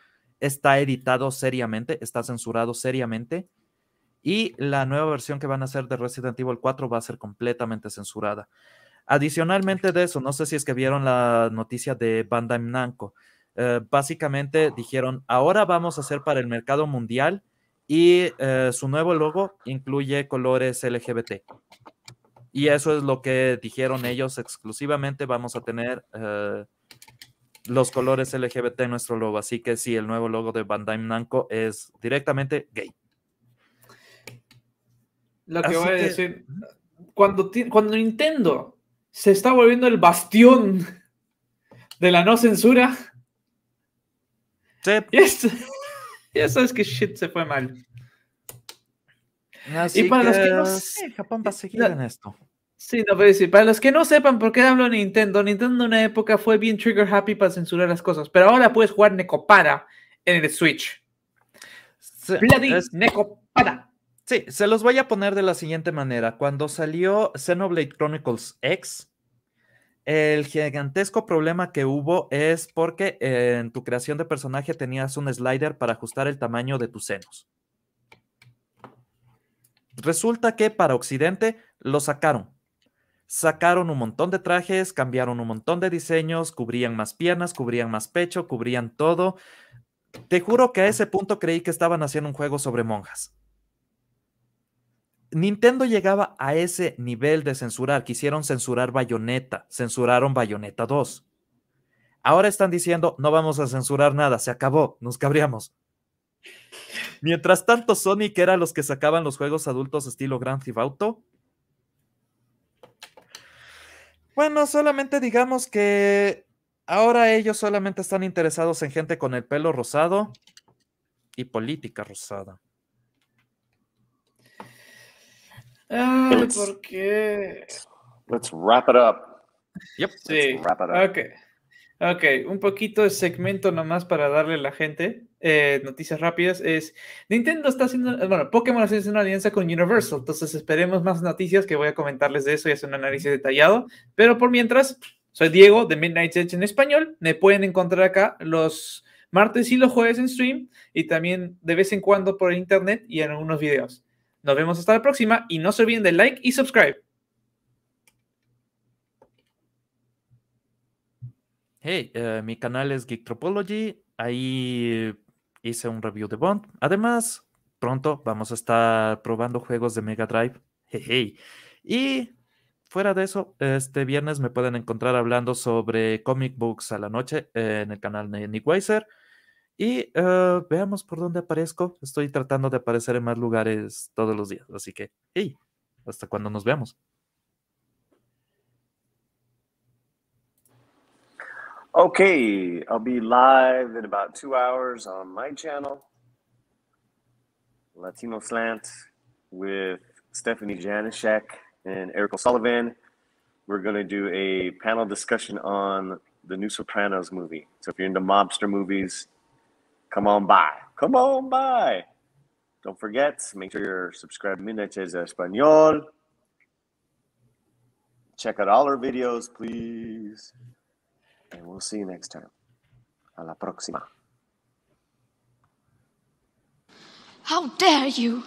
está editado seriamente, está censurado seriamente. Y la nueva versión que van a hacer de Resident Evil 4 va a ser completamente censurada. Adicionalmente de eso, no sé si es que vieron la noticia de Bandai Namco. Eh, básicamente dijeron, ahora vamos a hacer para el mercado mundial y eh, su nuevo logo incluye colores LGBT. Y eso es lo que dijeron ellos exclusivamente, vamos a tener eh, los colores LGBT en nuestro logo. Así que sí, el nuevo logo de Bandai Namco es directamente gay. Lo que a cuando, cuando Nintendo se está volviendo el bastión de la no censura, <laughs> Ya, sabes que shit se fue mal. y para los que no Japón va a seguir en esto. Sí, no, pero pues, para los que no sepan por qué hablo de Nintendo, Nintendo en una época fue bien trigger happy para censurar las cosas, pero ahora puedes jugar Necopara en el Switch. Sí, se los voy a poner de la siguiente manera. Cuando salió Xenoblade Chronicles X, el gigantesco problema que hubo es porque eh, en tu creación de personaje tenías un slider para ajustar el tamaño de tus senos. Resulta que para Occidente lo sacaron. Sacaron un montón de trajes, cambiaron un montón de diseños, cubrían más piernas, cubrían más pecho, cubrían todo. Te juro que a ese punto creí que estaban haciendo un juego sobre monjas. Nintendo llegaba a ese nivel de censurar. Quisieron censurar Bayonetta, censuraron Bayonetta 2. Ahora están diciendo, no vamos a censurar nada, se acabó, nos cabreamos. Mientras tanto, Sony, era los que sacaban los juegos adultos estilo Grand Theft Auto. Bueno, solamente digamos que ahora ellos solamente están interesados en gente con el pelo rosado y política rosada. Ah, ¿por qué? Let's wrap it up. Yep. Sí. Let's wrap it up. Okay. Ok, un poquito de segmento nomás para darle a la gente eh, noticias rápidas. Es Nintendo está haciendo, bueno, Pokémon está haciendo una alianza con Universal, entonces esperemos más noticias que voy a comentarles de eso y hacer un análisis detallado. Pero por mientras, soy Diego de Midnight Edge en español. Me pueden encontrar acá los martes y los jueves en stream y también de vez en cuando por internet y en algunos videos. Nos vemos hasta la próxima y no se olviden de like y subscribe. Hey, eh, mi canal es Geektropology. Ahí hice un review de Bond. Además, pronto vamos a estar probando juegos de Mega Drive. hey. Y fuera de eso, este viernes me pueden encontrar hablando sobre comic books a la noche en el canal de Nick Weiser. Y eh, veamos por dónde aparezco. Estoy tratando de aparecer en más lugares todos los días. Así que, hasta cuando nos veamos. Okay, I'll be live in about two hours on my channel, Latino Slant, with Stephanie Janishek and Eric O'Sullivan. We're going to do a panel discussion on the new Sopranos movie. So, if you're into mobster movies, come on by. Come on by. Don't forget, make sure you're subscribed to Minuches Espanol. Check out all our videos, please. And we'll see you next time. A la próxima. How dare you!